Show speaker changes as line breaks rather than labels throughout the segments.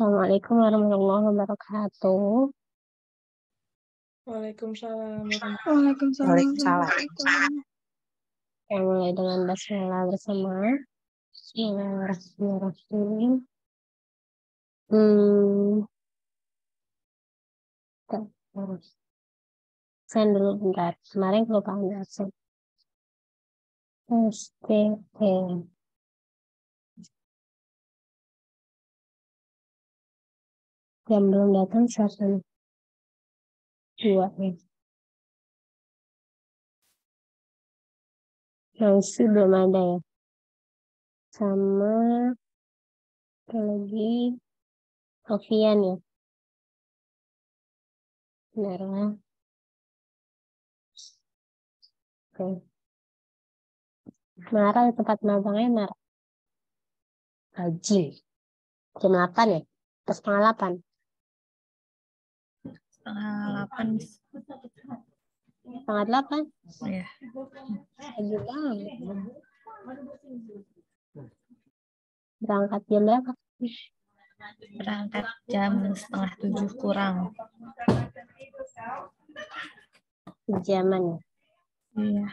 Assalamualaikum warahmatullahi wabarakatuh.
Waalaikumsalam. Waalaikumsalam. Waalaikumsalam. Waalaikumsalam. Kita mulai dengan basmalah
bersama. Bismillahirrahmanirrahim. Hmm. Terus. Sen dulu bentar. Kemarin kelupaan absen. Terus, yang belum datang 102 ya. yang isi belum ada ya. Sama lagi Sofian ya. Benar ya Oke. Marah tempat mabangnya marah. Haji. Jam 8 ya?
Pas setengah 8 setengah iya. delapan. Setengah delapan? ya. Pagi banget. Berangkat jam berapa? Berangkat jam setengah tujuh kurang.
Jaman. Iya.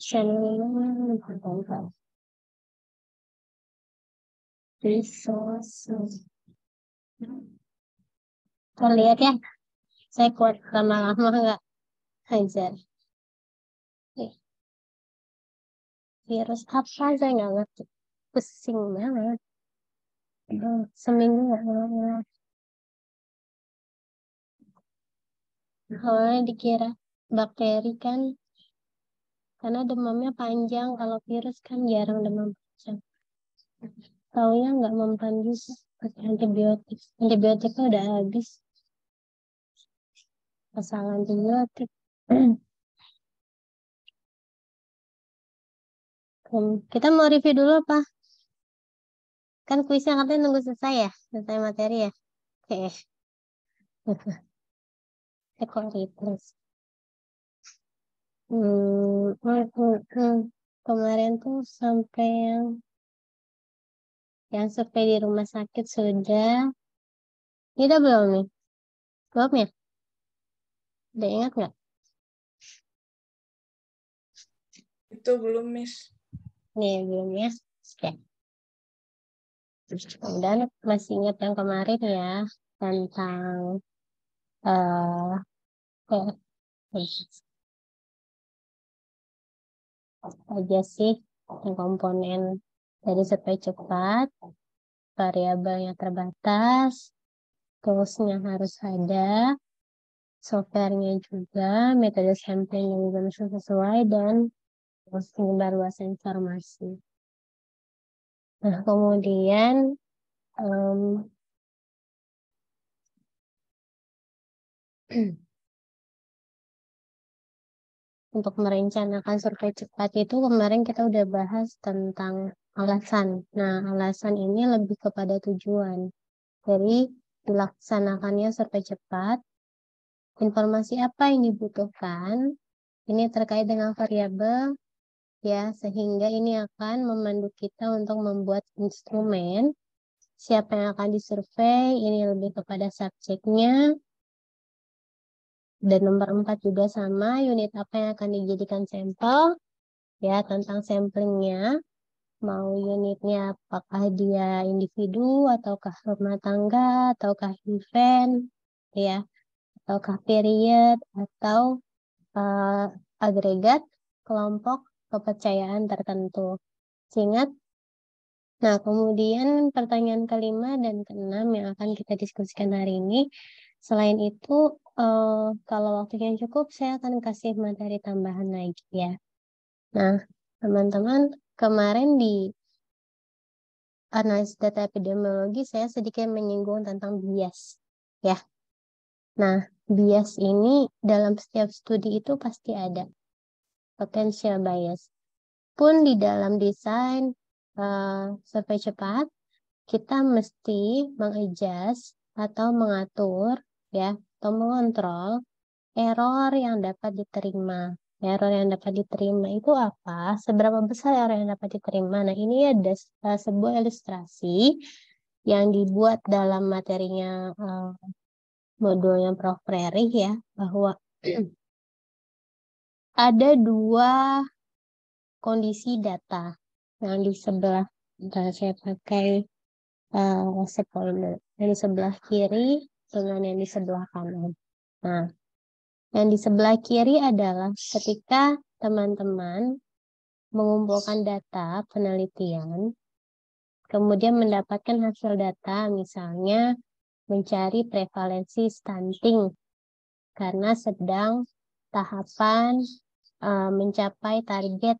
Channel resources. Kau lihat ya,
saya kuat lama-lama enggak. hajar.
Virus apa saya nggak ngerti, pusing banget. seminggu nggak ngomong.
Kalau dikira bakteri kan, karena
demamnya panjang. Kalau virus kan jarang demam
panjang taunya nggak mempan juga pakai antibiotik antibiotiknya udah habis
pasang antibiotik kita mau review dulu apa kan
kuisnya katanya nunggu selesai ya selesai materi ya oke okay. kok hmm, hmm, hmm, hmm, kemarin tuh sampai yang yang survei di rumah sakit sudah. Ini udah belum nih? Belum ya?
Udah ingat nggak? Itu belum, Miss. Nih, belum ya. Oke.
Dan masih ingat yang kemarin ya tentang uh, eh, eh aja sih komponen dari supaya cepat, variabelnya terbatas, toolsnya harus ada, softwarenya juga, metode sampling yang juga masih sesuai, dan
menyebar luas informasi. Nah, kemudian um, untuk merencanakan survei
cepat itu kemarin kita udah bahas tentang alasan. Nah, alasan ini lebih
kepada tujuan. Jadi, dilaksanakannya survei cepat. Informasi apa yang dibutuhkan? Ini terkait dengan variabel ya, sehingga ini akan memandu kita untuk membuat instrumen. Siapa yang akan disurvei? Ini lebih kepada subjeknya. Dan nomor 4 juga sama, unit apa yang akan dijadikan sampel, ya, tentang samplingnya mau unitnya apakah dia individu ataukah rumah tangga ataukah event ya ataukah period atau uh, agregat kelompok kepercayaan tertentu. Ingat. Nah, kemudian pertanyaan kelima dan keenam yang akan kita diskusikan hari ini. Selain itu, uh, kalau waktunya cukup, saya akan kasih materi tambahan lagi ya. Nah, teman-teman, kemarin di analisis data epidemiologi saya sedikit menyinggung tentang bias ya. Nah, bias ini dalam setiap studi itu pasti ada potensial bias. Pun di dalam desain uh, survei cepat kita mesti mengadjust atau mengatur ya atau mengontrol error yang dapat diterima error yang dapat diterima itu apa, seberapa besar error yang dapat diterima. Nah, ini ada eh, sebuah ilustrasi
yang dibuat dalam materinya uh, modulnya Prof. Rerih ya, bahwa ada dua kondisi data yang di sebelah dan saya pakai uh, yang di sebelah kiri dengan yang di sebelah kanan.
Nah, dan di sebelah kiri adalah ketika teman-teman mengumpulkan data penelitian, kemudian mendapatkan hasil data, misalnya mencari prevalensi stunting karena sedang tahapan uh, mencapai target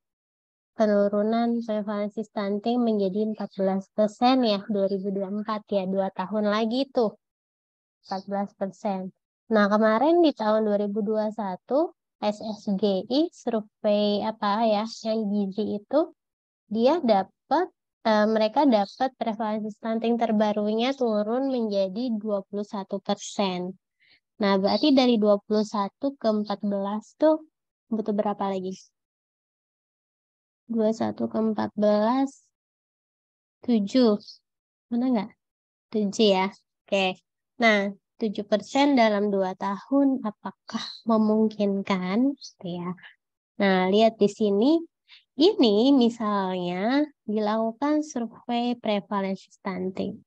penurunan prevalensi stunting menjadi 14 persen ya 2024 ya dua tahun lagi tuh 14 persen. Nah, kemarin di tahun 2021 SSGI survei apa ya yang gizi itu dia dapat e, eh, mereka dapat prevalensi stunting terbarunya turun menjadi 21 persen. Nah, berarti
dari 21 ke 14 tuh butuh berapa lagi? 21 ke 14, 7. Mana nggak? 7 ya. Oke. Nah, 7% dalam dua
tahun apakah memungkinkan gitu ya. Nah, lihat di sini ini misalnya dilakukan survei prevalensi stunting.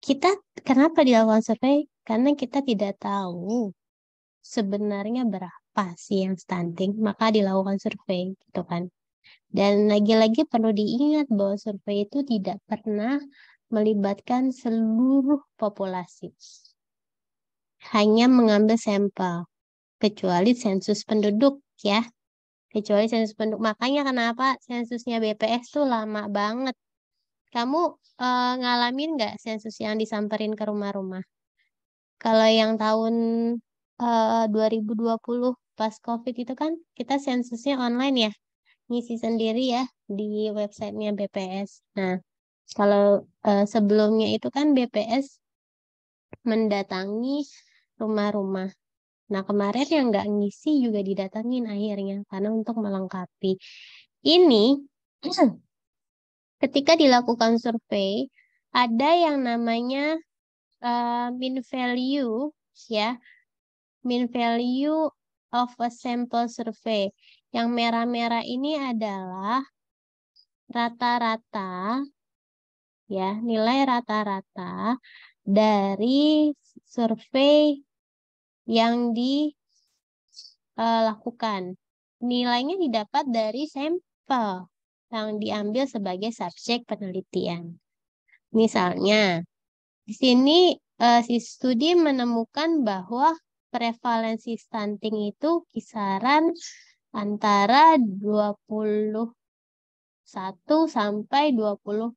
Kita kenapa dilakukan survei? Karena kita tidak tahu sebenarnya berapa sih yang stunting, maka dilakukan survei gitu kan. Dan lagi-lagi perlu diingat bahwa survei itu tidak pernah melibatkan seluruh populasi hanya mengambil sampel, kecuali sensus penduduk ya. Kecuali sensus penduduk. Makanya kenapa sensusnya BPS tuh lama banget. Kamu e, ngalamin nggak sensus yang disamperin ke rumah-rumah? Kalau yang tahun e, eh, 2020 pas COVID itu kan kita sensusnya online ya. Ngisi sendiri ya di websitenya BPS. Nah, kalau e, sebelumnya itu kan BPS mendatangi rumah-rumah. Nah kemarin yang nggak ngisi juga didatangin akhirnya karena untuk melengkapi. Ini ketika dilakukan survei ada yang namanya uh, eh, mean value ya mean value of a sample survey. Yang merah-merah ini adalah rata-rata ya nilai rata-rata dari survei yang dilakukan. Eh, Nilainya didapat dari sampel yang diambil sebagai subjek penelitian. Misalnya, di sini eh, si studi menemukan bahwa prevalensi stunting itu kisaran antara 21 sampai 26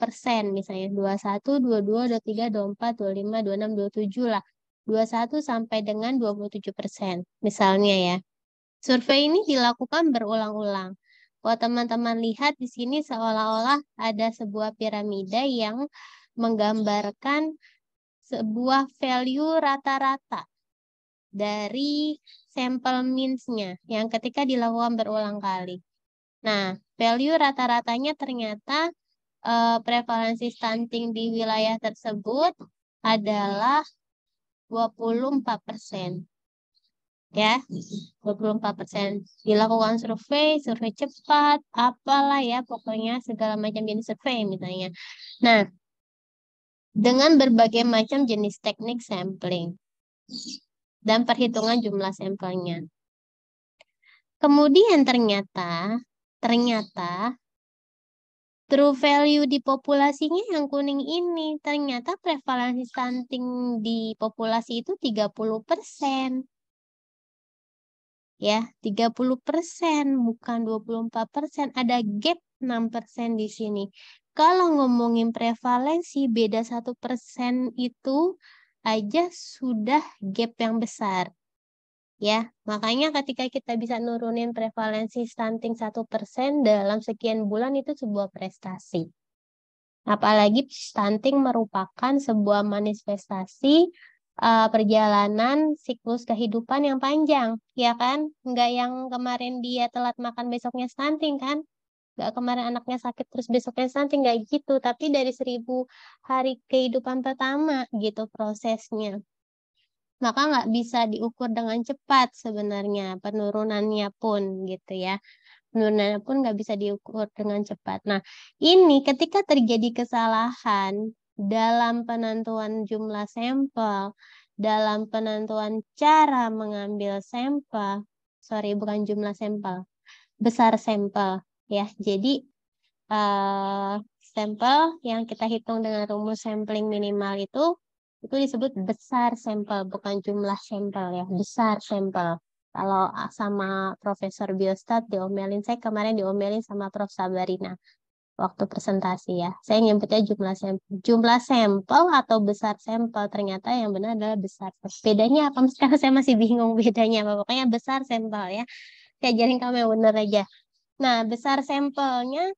persen. Misalnya 21, 22, 23, 24, 25, 26, 27 lah. 21 sampai dengan 27 persen, misalnya ya. Survei ini dilakukan berulang-ulang. Kalau teman-teman lihat di sini seolah-olah ada sebuah piramida yang menggambarkan sebuah value rata-rata dari sampel means-nya yang ketika dilakukan berulang kali. Nah, value rata-ratanya ternyata eh, prevalensi stunting di wilayah tersebut adalah 24 persen. Ya, 24 persen. Dilakukan survei, survei cepat, apalah ya, pokoknya segala macam jenis survei misalnya. Nah, dengan berbagai macam jenis teknik sampling dan perhitungan jumlah sampelnya. Kemudian ternyata, ternyata True value di populasinya yang kuning ini ternyata prevalensi stunting di populasi itu 30 persen. Ya, 30 persen, bukan 24 persen. Ada gap 6 persen di sini. Kalau ngomongin prevalensi, beda satu persen itu aja sudah gap yang besar ya. Makanya ketika kita bisa nurunin prevalensi stunting 1% dalam sekian bulan itu sebuah prestasi. Apalagi stunting merupakan sebuah manifestasi uh, perjalanan siklus kehidupan yang panjang, ya kan? Nggak yang kemarin dia telat makan besoknya stunting kan? Nggak kemarin anaknya sakit terus besoknya stunting, nggak gitu. Tapi dari seribu hari kehidupan pertama gitu prosesnya maka nggak bisa diukur dengan cepat sebenarnya penurunannya pun gitu ya penurunannya pun nggak bisa diukur dengan cepat. Nah ini ketika terjadi kesalahan dalam penentuan jumlah sampel, dalam penentuan cara mengambil sampel, sorry bukan jumlah sampel, besar sampel ya. Jadi uh, sampel yang kita hitung dengan rumus sampling minimal itu itu disebut besar sampel, bukan jumlah sampel ya, besar sampel. Kalau sama Profesor Biostat diomelin, saya kemarin diomelin sama Prof. Sabarina waktu presentasi ya. Saya nyebutnya jumlah sampel, jumlah sampel atau besar sampel. Ternyata yang benar adalah besar. Bedanya apa? Sekarang saya masih bingung bedanya apa. Pokoknya besar sampel ya. Saya ajarin kamu yang benar aja. Nah, besar sampelnya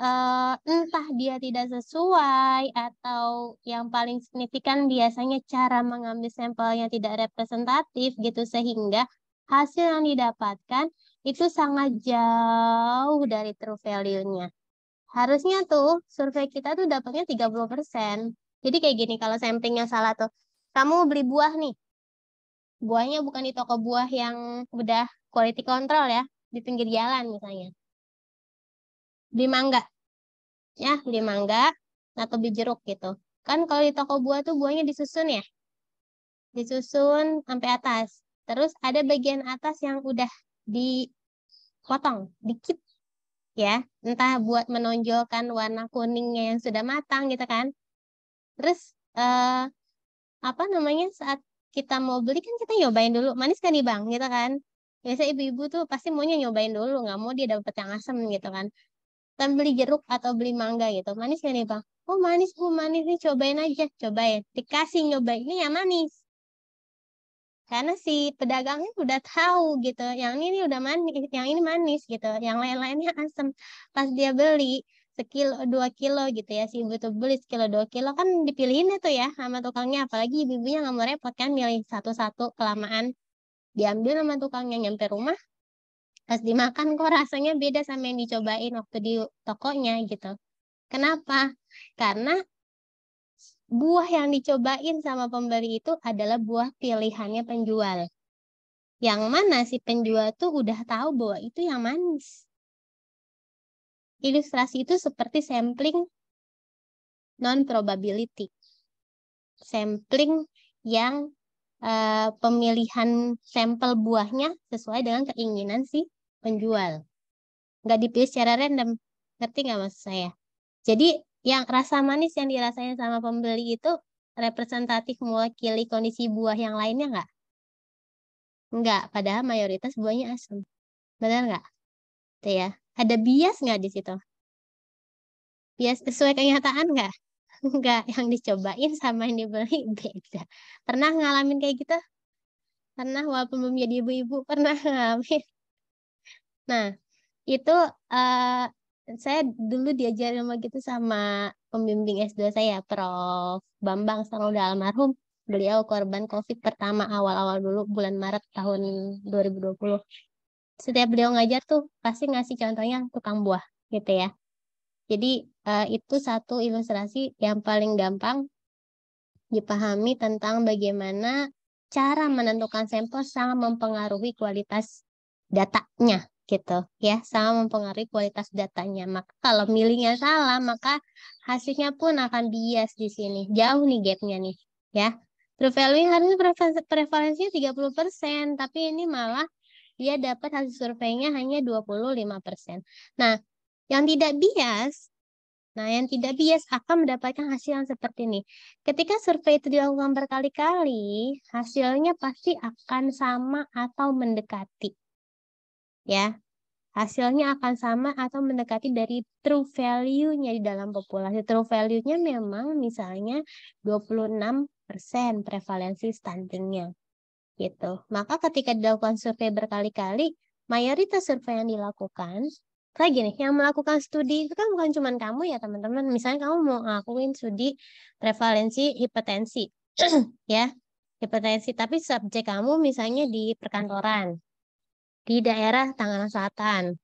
uh, entah dia tidak sesuai atau yang paling signifikan biasanya cara mengambil sampel yang tidak representatif gitu sehingga hasil yang didapatkan itu sangat jauh dari true value-nya. Harusnya tuh survei kita tuh dapatnya 30%. Jadi kayak gini kalau samplingnya salah tuh. Kamu beli buah nih. Buahnya bukan di toko buah yang udah quality control ya, di pinggir jalan misalnya
beli mangga ya beli mangga atau beli jeruk gitu kan kalau di toko buah tuh buahnya disusun ya disusun
sampai atas terus ada bagian atas yang udah dipotong dikit ya entah buat menonjolkan warna kuningnya yang sudah matang gitu kan terus eh, apa namanya saat kita mau beli kan kita nyobain dulu manis kan nih bang gitu kan biasa ibu-ibu tuh pasti maunya nyobain dulu nggak mau dia dapat yang asem gitu kan dan beli jeruk atau beli mangga gitu manis gak nih bang oh manis oh manis nih cobain aja cobain dikasih nyobain ini ya manis karena si pedagangnya udah tahu gitu yang ini udah manis yang ini manis gitu yang lain-lainnya asam pas dia beli sekilo dua kilo gitu ya si ibu tuh beli sekilo dua kilo kan dipilihin tuh ya sama tukangnya apalagi ibunya nggak mau repot kan milih satu-satu kelamaan diambil sama tukangnya nyampe rumah pas dimakan kok rasanya beda sama yang dicobain waktu di tokonya gitu. Kenapa? Karena buah yang dicobain sama pembeli itu adalah buah pilihannya
penjual. Yang mana si penjual tuh udah tahu bahwa itu yang manis. Ilustrasi itu seperti sampling non-probability. Sampling yang uh,
pemilihan sampel buahnya sesuai dengan keinginan si penjual. Nggak dipilih secara random. Ngerti nggak maksud saya? Jadi yang rasa manis yang dirasain sama pembeli itu representatif mewakili kondisi buah yang lainnya nggak?
Nggak, padahal mayoritas buahnya asam. Benar nggak? Itu ya. Ada bias nggak di situ? Bias sesuai kenyataan nggak?
Nggak, yang dicobain sama yang dibeli beda. Pernah ngalamin kayak gitu? Pernah walaupun belum jadi ibu-ibu, pernah ngalamin. Nah, itu uh, saya dulu diajar sama gitu sama pembimbing S2 saya, Prof. Bambang Sanoda almarhum. Beliau korban COVID pertama awal-awal dulu bulan Maret tahun 2020. Setiap beliau ngajar tuh pasti ngasih contohnya tukang buah gitu ya. Jadi uh, itu satu ilustrasi yang paling gampang dipahami tentang bagaimana cara menentukan sampel sangat mempengaruhi kualitas datanya gitu ya sama mempengaruhi kualitas datanya maka kalau milihnya salah maka hasilnya pun akan bias di sini jauh nih gapnya nih ya True value harusnya prevalensinya 30%, tapi ini malah dia dapat hasil surveinya hanya 25%. Nah, yang tidak bias, nah yang tidak bias akan mendapatkan hasil yang seperti ini. Ketika survei itu dilakukan berkali-kali, hasilnya pasti akan sama atau mendekati ya hasilnya akan sama atau mendekati dari true value-nya di dalam populasi. True value-nya memang misalnya 26% prevalensi stuntingnya. Gitu. Maka ketika dilakukan survei berkali-kali, mayoritas survei yang dilakukan, kayak gini, yang melakukan studi itu kan bukan cuma kamu ya teman-teman. Misalnya kamu mau ngakuin studi prevalensi hipertensi, ya hipertensi. Tapi subjek kamu misalnya di perkantoran, di daerah Tangerang Selatan.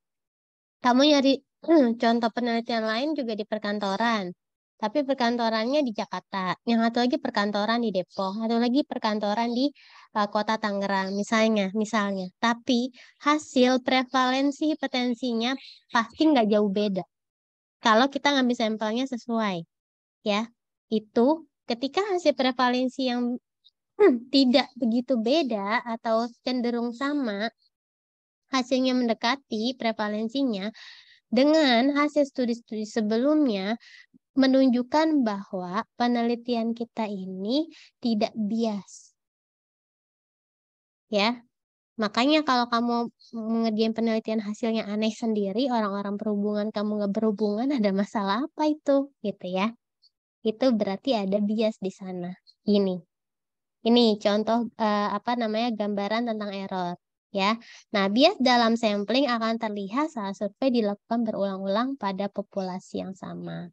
Kamu nyari contoh penelitian lain juga di perkantoran, tapi perkantorannya di Jakarta. Yang satu lagi perkantoran di Depok, satu lagi perkantoran di uh, kota Tangerang misalnya, misalnya. Tapi hasil prevalensi potensinya pasti nggak jauh beda. Kalau kita ngambil sampelnya sesuai, ya itu ketika hasil prevalensi yang hmm, tidak begitu beda atau cenderung sama hasilnya mendekati prevalensinya dengan hasil studi-studi sebelumnya menunjukkan bahwa penelitian kita ini tidak bias. Ya. Makanya kalau kamu mengerjain penelitian hasilnya aneh sendiri, orang-orang perhubungan kamu nggak berhubungan, ada masalah apa itu? Gitu ya. Itu berarti ada bias di sana. Ini. Ini contoh uh, apa namanya gambaran tentang error ya. Nah, bias dalam sampling akan terlihat saat survei dilakukan berulang-ulang pada populasi yang sama.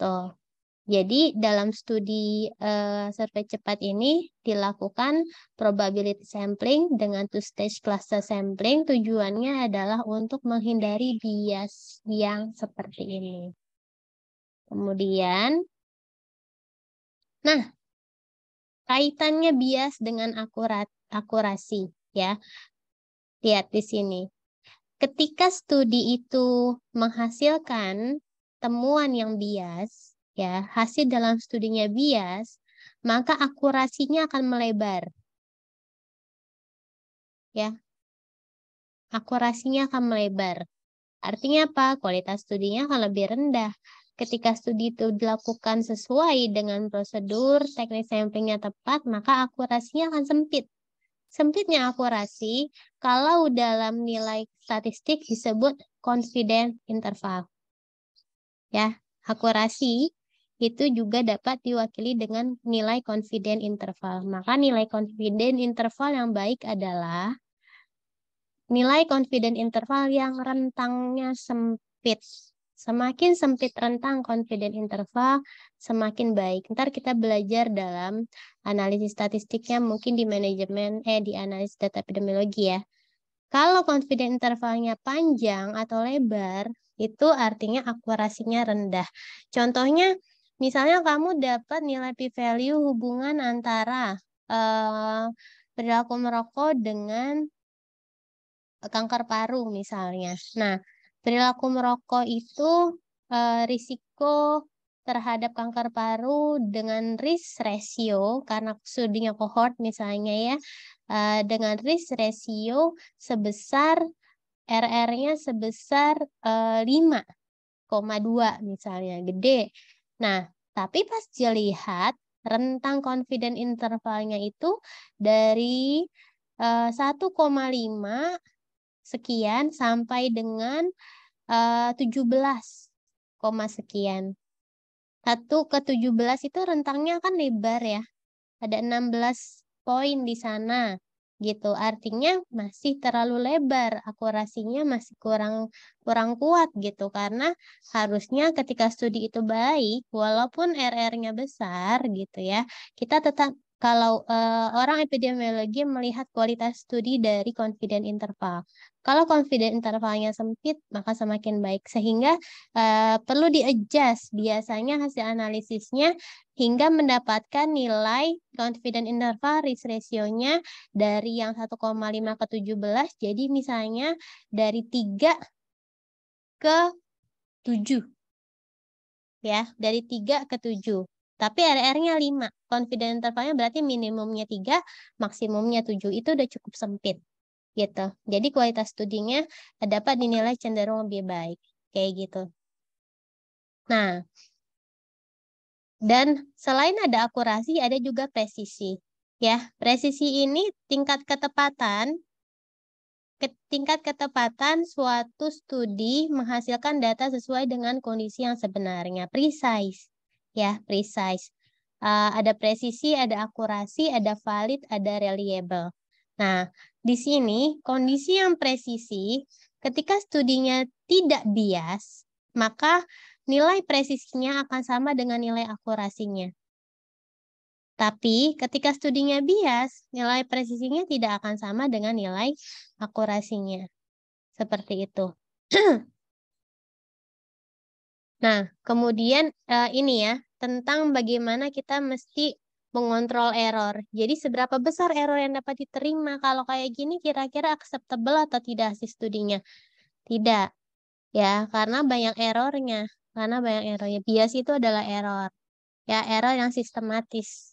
Tuh. Jadi dalam studi uh, survei cepat ini dilakukan probability sampling dengan two stage cluster sampling. Tujuannya adalah untuk menghindari
bias yang seperti ini. Kemudian nah kaitannya bias dengan akurat
akurasi ya. Lihat di sini. Ketika studi itu menghasilkan temuan yang bias, ya, hasil dalam
studinya bias, maka akurasinya akan melebar. Ya. Akurasinya akan melebar.
Artinya apa? Kualitas studinya akan lebih rendah. Ketika studi itu dilakukan sesuai dengan prosedur, teknik samplingnya tepat, maka akurasinya akan sempit. Sempitnya akurasi kalau dalam nilai statistik disebut confidence interval. Ya, akurasi itu juga dapat diwakili dengan nilai confident interval. Maka nilai confident interval yang baik adalah nilai confident interval yang rentangnya sempit. Semakin sempit rentang confident interval, semakin baik. Ntar kita belajar dalam analisis statistiknya mungkin di manajemen, eh di analisis data epidemiologi ya. Kalau confident intervalnya panjang atau lebar, itu artinya akurasinya rendah. Contohnya, misalnya kamu dapat nilai p-value hubungan antara eh, perilaku merokok dengan kanker paru misalnya. Nah, Perilaku merokok itu eh, risiko terhadap kanker paru dengan risk ratio karena studinya cohort misalnya ya eh, dengan risk ratio sebesar RR-nya sebesar eh, 5,2 misalnya gede. Nah, tapi pas dilihat rentang confident intervalnya itu dari eh, lima sekian sampai dengan eh, uh, 17, koma sekian. 1 ke 17 itu rentangnya kan lebar ya. Ada 16 poin di sana gitu. Artinya masih terlalu lebar, akurasinya masih kurang kurang kuat gitu karena harusnya ketika studi itu baik walaupun RR-nya besar gitu ya. Kita tetap kalau e, orang epidemiologi melihat kualitas studi dari confident interval. Kalau confident intervalnya sempit, maka semakin baik. Sehingga uh, perlu di-adjust biasanya hasil analisisnya hingga mendapatkan nilai confident interval risk ratio-nya dari yang 1,5 ke 17. Jadi misalnya dari 3 ke 7. Ya, dari 3 ke 7 tapi RR-nya 5. Confident intervalnya berarti minimumnya 3, maksimumnya 7. Itu udah cukup sempit gitu. Jadi kualitas studinya dapat dinilai cenderung lebih baik kayak gitu. Nah, dan selain ada akurasi, ada juga presisi. Ya, presisi ini tingkat ketepatan tingkat ketepatan suatu studi menghasilkan data sesuai dengan kondisi yang sebenarnya, precise. Ya, precise. Uh, ada presisi, ada akurasi, ada valid, ada reliable. Nah, di sini kondisi yang presisi, ketika studinya tidak bias, maka nilai presisinya akan sama dengan nilai akurasinya. Tapi ketika studinya bias, nilai presisinya tidak akan sama dengan nilai akurasinya. Seperti itu. nah, kemudian eh, ini ya, tentang bagaimana kita mesti mengontrol error. Jadi seberapa besar error yang dapat diterima kalau kayak gini kira-kira acceptable atau tidak hasil studinya? Tidak. Ya, karena banyak errornya. Karena banyak errornya. Bias itu adalah error. Ya, error yang sistematis.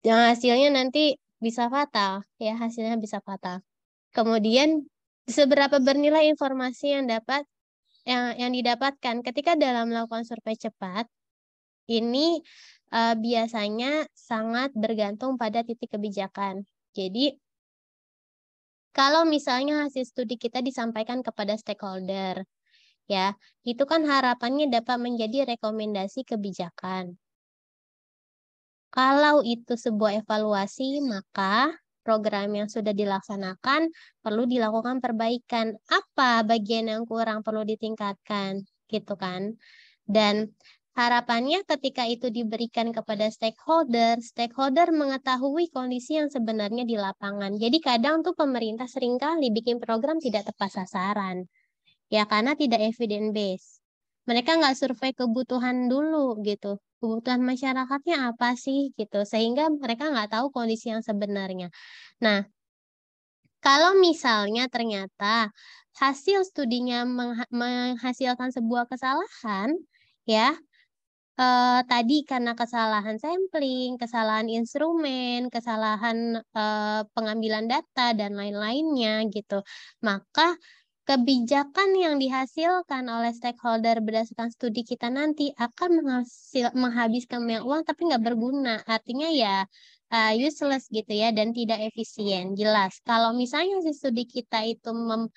Yang hasilnya nanti bisa fatal. Ya, hasilnya bisa fatal. Kemudian seberapa bernilai informasi yang dapat yang, yang didapatkan ketika dalam melakukan survei cepat ini uh, biasanya sangat bergantung pada titik kebijakan. Jadi, kalau misalnya hasil studi kita disampaikan kepada stakeholder, ya, itu kan harapannya dapat menjadi rekomendasi kebijakan. Kalau itu sebuah evaluasi, maka program yang sudah dilaksanakan perlu dilakukan perbaikan. Apa bagian yang kurang perlu ditingkatkan, gitu kan? Dan Harapannya ketika itu diberikan kepada stakeholder, stakeholder mengetahui kondisi yang sebenarnya di lapangan. Jadi kadang tuh pemerintah seringkali bikin program tidak tepat sasaran. Ya karena tidak evidence based. Mereka nggak survei kebutuhan dulu gitu. Kebutuhan masyarakatnya apa sih gitu. Sehingga mereka nggak tahu kondisi yang sebenarnya. Nah, kalau misalnya ternyata hasil studinya menghasilkan sebuah kesalahan, ya uh, tadi karena kesalahan sampling, kesalahan instrumen, kesalahan uh, pengambilan data dan lain-lainnya gitu. Maka kebijakan yang dihasilkan oleh stakeholder berdasarkan studi kita nanti akan menghasil, menghabiskan banyak uang tapi nggak berguna. Artinya ya uh, useless gitu ya dan tidak efisien. Jelas. Kalau misalnya si studi kita itu mem,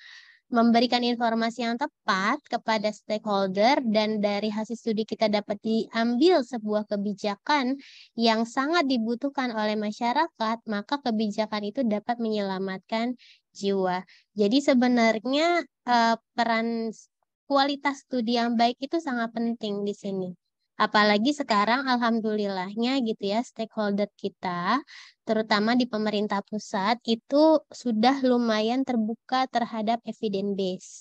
memberikan informasi yang tepat kepada stakeholder dan dari hasil studi kita dapat diambil sebuah kebijakan yang sangat dibutuhkan oleh masyarakat, maka kebijakan itu dapat menyelamatkan jiwa. Jadi sebenarnya eh, peran kualitas studi yang baik itu sangat penting di sini. Apalagi sekarang alhamdulillahnya gitu ya stakeholder kita terutama di pemerintah pusat itu sudah lumayan terbuka terhadap evidence base.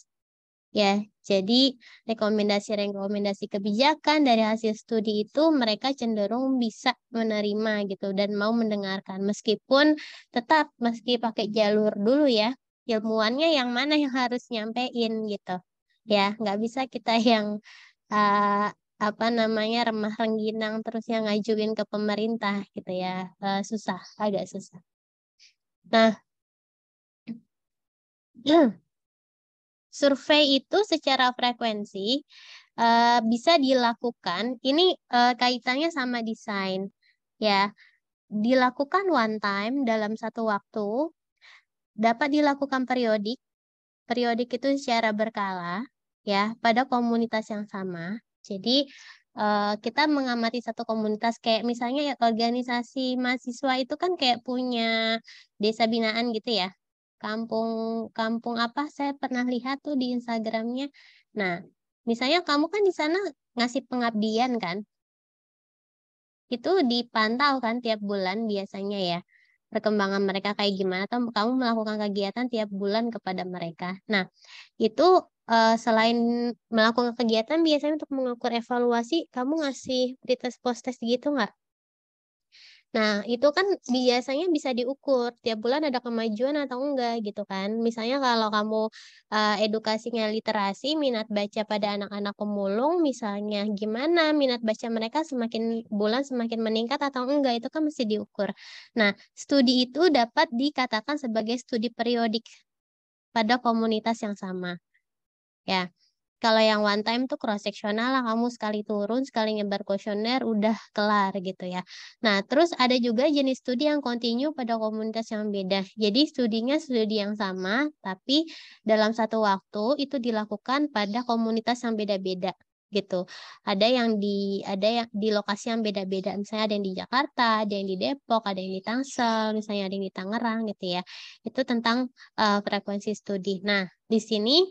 Ya, jadi rekomendasi-rekomendasi kebijakan dari hasil studi itu mereka cenderung bisa menerima gitu dan mau mendengarkan meskipun tetap meski pakai jalur dulu ya ilmuannya yang mana yang harus nyampein gitu ya nggak bisa kita yang uh, apa namanya remah rengginang terus yang
ngajuin ke pemerintah gitu ya uh, susah agak susah nah survei itu secara
frekuensi uh, bisa dilakukan ini uh, kaitannya sama desain ya dilakukan one time dalam satu waktu dapat dilakukan periodik periodik itu secara berkala ya pada komunitas yang sama jadi uh, kita mengamati satu komunitas kayak misalnya ya organisasi mahasiswa itu kan kayak punya desa binaan gitu ya. Kampung kampung apa saya pernah lihat tuh di Instagramnya. Nah, misalnya kamu kan di sana ngasih pengabdian kan? Itu dipantau kan tiap bulan biasanya ya perkembangan mereka kayak gimana atau kamu melakukan kegiatan tiap bulan kepada mereka. Nah, itu uh, selain melakukan kegiatan biasanya untuk mengukur evaluasi kamu ngasih pretest post test gitu nggak? Nah, itu kan biasanya bisa diukur tiap bulan ada kemajuan atau enggak gitu kan. Misalnya kalau kamu uh, edukasinya literasi, minat baca pada anak-anak pemulung misalnya gimana minat baca mereka semakin bulan semakin meningkat atau enggak itu kan mesti diukur. Nah, studi itu dapat dikatakan sebagai studi periodik pada komunitas yang sama. Ya, kalau yang one time tuh cross sectional lah kamu sekali turun sekali nyebar kuesioner udah kelar gitu ya. Nah terus ada juga jenis studi yang continue pada komunitas yang beda. Jadi studinya studi yang sama tapi dalam satu waktu itu dilakukan pada komunitas yang beda-beda gitu. Ada yang di ada yang di lokasi yang beda-beda. Misalnya ada yang di Jakarta, ada yang di Depok, ada yang di Tangsel, misalnya ada yang di Tangerang gitu ya. Itu tentang uh, frekuensi studi. Nah, di sini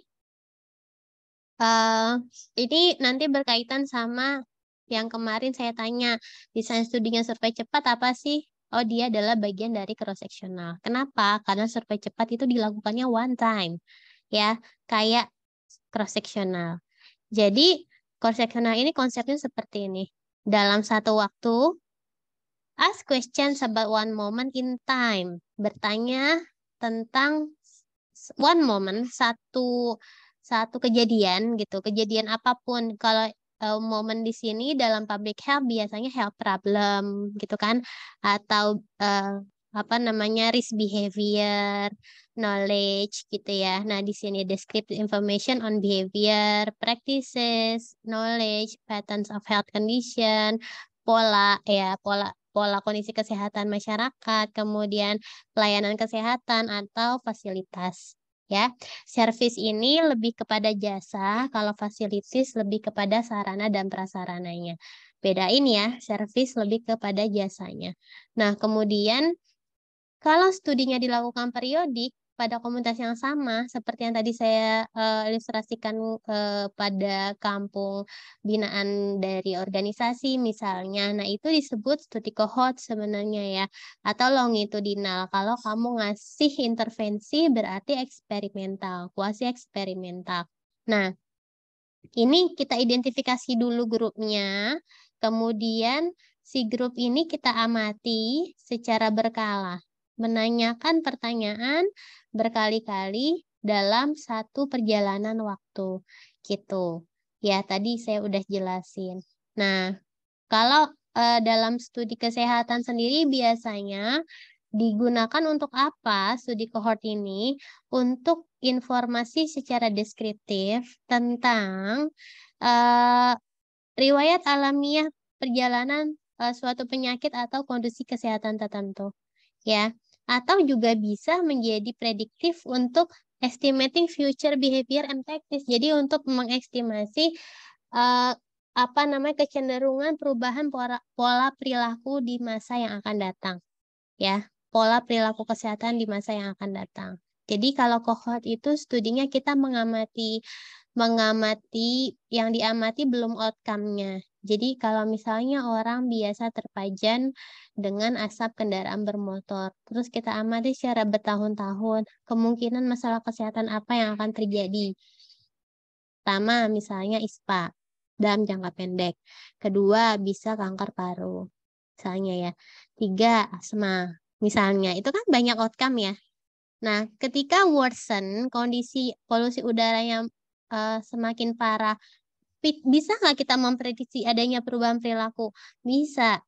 Uh, ini nanti berkaitan sama yang kemarin saya tanya, desain studinya survei cepat apa sih? Oh, dia adalah bagian dari cross sectional. Kenapa? Karena survei cepat itu dilakukannya one time. Ya, kayak cross sectional. Jadi, cross sectional ini konsepnya seperti ini. Dalam satu waktu ask questions about one moment in time. Bertanya tentang one moment, satu satu kejadian gitu, kejadian apapun. Kalau uh, momen di sini dalam public health biasanya health problem gitu kan atau uh, apa namanya risk behavior knowledge gitu ya nah di sini descriptive information on behavior practices knowledge patterns of health condition pola ya pola pola kondisi kesehatan masyarakat kemudian pelayanan kesehatan atau fasilitas ya. Service ini lebih kepada jasa, kalau facilities lebih kepada sarana dan prasarananya. Bedain ya, service lebih kepada jasanya. Nah, kemudian kalau studinya dilakukan periodik, pada komunitas yang sama seperti yang tadi saya uh, ilustrasikan uh, pada kampung binaan dari organisasi misalnya. Nah, itu disebut studi cohort sebenarnya ya atau longitudinal. Kalau kamu ngasih intervensi berarti eksperimental, kuasi eksperimental. Nah, ini kita identifikasi dulu grupnya, kemudian si grup ini kita amati secara berkala menanyakan pertanyaan berkali-kali dalam satu perjalanan waktu gitu. Ya, tadi saya udah jelasin. Nah, kalau e, dalam studi kesehatan sendiri biasanya digunakan untuk apa studi kohort ini? Untuk informasi secara deskriptif tentang uh, riwayat alamiah perjalanan uh, suatu penyakit atau kondisi kesehatan tertentu. Ya, atau juga bisa menjadi prediktif untuk estimating future behavior and practice. Jadi untuk mengestimasi uh, apa namanya kecenderungan perubahan pola, pola perilaku di masa yang akan datang. Ya, pola perilaku kesehatan di masa yang akan datang. Jadi kalau cohort itu studinya kita mengamati mengamati yang diamati belum outcome-nya. Jadi kalau misalnya orang biasa terpajan dengan asap kendaraan bermotor, terus kita amati secara bertahun-tahun, kemungkinan masalah kesehatan apa yang akan terjadi? Pertama, misalnya ISPA dalam jangka pendek. Kedua, bisa kanker paru. Misalnya ya. Tiga, asma. Misalnya, itu kan banyak outcome ya. Nah, ketika worsen, kondisi polusi udara yang uh, semakin parah, bisa nggak kita memprediksi adanya perubahan perilaku? Bisa.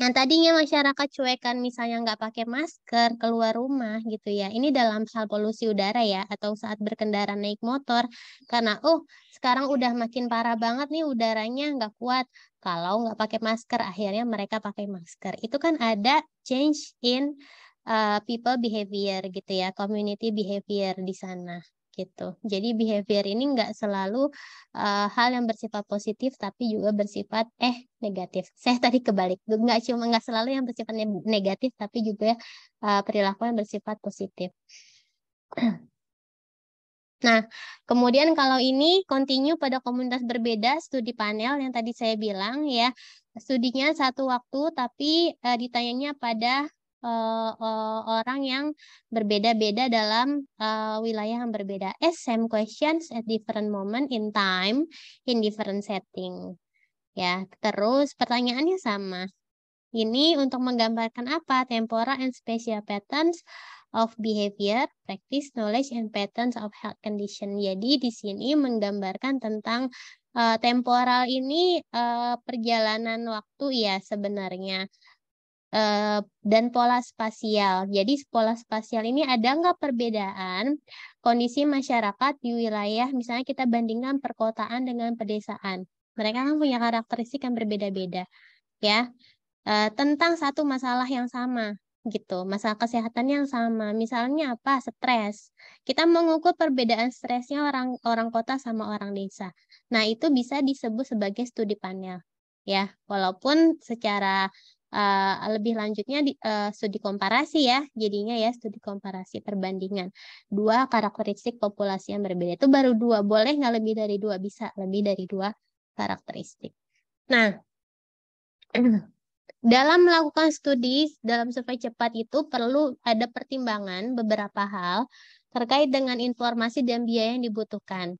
Nah, tadinya masyarakat cuek kan misalnya nggak pakai masker keluar rumah gitu ya. Ini dalam hal polusi udara ya atau saat berkendara naik motor karena oh sekarang udah makin parah banget nih udaranya nggak kuat. Kalau nggak pakai masker akhirnya mereka pakai masker. Itu kan ada change in uh, people behavior gitu ya, community behavior di sana gitu. Jadi behavior ini nggak selalu uh, hal yang bersifat positif tapi juga bersifat eh negatif. Saya tadi kebalik, nggak cuma nggak selalu yang bersifat negatif tapi juga uh, perilaku yang bersifat positif. Nah, kemudian kalau ini continue pada komunitas berbeda studi panel yang tadi saya bilang ya, studinya satu waktu tapi e, ditanyanya pada uh, uh, orang yang berbeda-beda dalam uh, wilayah yang berbeda. Eh, same questions at different moment in time in different setting. Ya, terus pertanyaannya sama. Ini untuk menggambarkan apa? Temporal and spatial patterns of behavior, practice, knowledge, and patterns of health condition. Jadi di sini menggambarkan tentang uh, temporal ini uh, perjalanan waktu ya sebenarnya Eh, dan pola spasial. Jadi pola spasial ini ada nggak perbedaan kondisi masyarakat di wilayah, misalnya kita bandingkan perkotaan dengan pedesaan. Mereka kan punya karakteristik yang berbeda-beda, ya. Eh, tentang satu masalah yang sama, gitu. Masalah kesehatan yang sama. Misalnya apa? Stres. Kita mengukur perbedaan stresnya orang orang kota sama orang desa. Nah, itu bisa disebut sebagai studi panel. Ya, walaupun secara Eh, lebih lanjutnya di, uh, studi komparasi ya jadinya ya studi komparasi perbandingan dua karakteristik populasi yang berbeda itu baru dua boleh nggak lebih dari dua bisa lebih dari dua karakteristik nah dalam melakukan studi dalam survei cepat itu perlu ada pertimbangan beberapa hal terkait dengan informasi dan biaya yang dibutuhkan.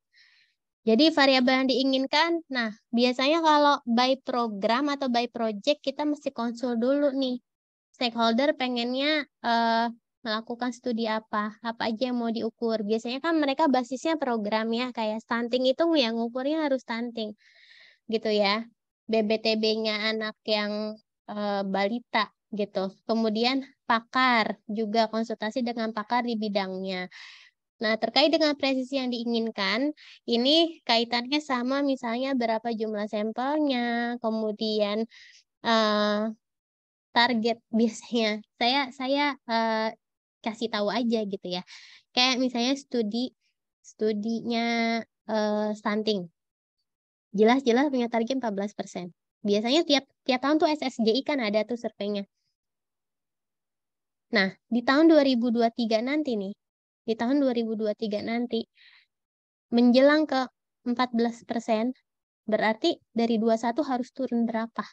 Jadi variabel yang diinginkan, nah biasanya kalau by program atau by project kita mesti konsul dulu nih. Stakeholder pengennya uh, melakukan studi apa, apa aja yang mau diukur. Biasanya kan mereka basisnya program ya, kayak stunting itu ya, ngukurnya harus stunting. Gitu ya. BBTB-nya anak yang uh, balita gitu. Kemudian pakar juga konsultasi dengan pakar di bidangnya. Nah, terkait dengan presisi yang diinginkan, ini kaitannya sama misalnya berapa jumlah sampelnya, kemudian uh, target biasanya. Saya saya uh, kasih tahu aja gitu ya. Kayak misalnya studi studinya uh, stunting. Jelas-jelas punya target 14%. Biasanya tiap tiap tahun tuh SSGI kan ada tuh surveinya. Nah, di tahun 2023 nanti nih, di tahun 2023 nanti menjelang ke 14 persen, berarti dari 21 harus turun berapa?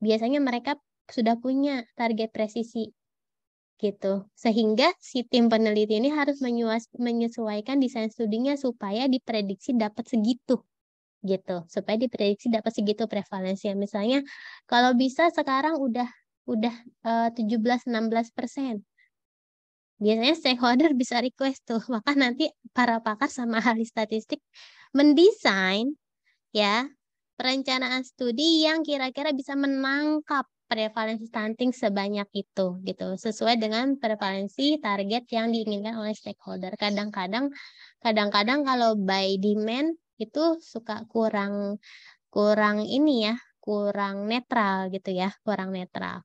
Biasanya mereka sudah punya target presisi gitu. Sehingga si tim peneliti ini harus menyesuaikan desain studinya supaya diprediksi dapat segitu gitu supaya diprediksi dapat segitu prevalensinya misalnya kalau bisa sekarang udah udah uh, 17 16 persen biasanya stakeholder bisa request tuh. Maka nanti para pakar sama ahli statistik mendesain ya perencanaan studi yang kira-kira bisa menangkap prevalensi stunting sebanyak itu gitu sesuai dengan prevalensi target yang diinginkan oleh stakeholder kadang-kadang kadang-kadang kalau by demand itu suka kurang kurang ini ya kurang netral gitu ya kurang netral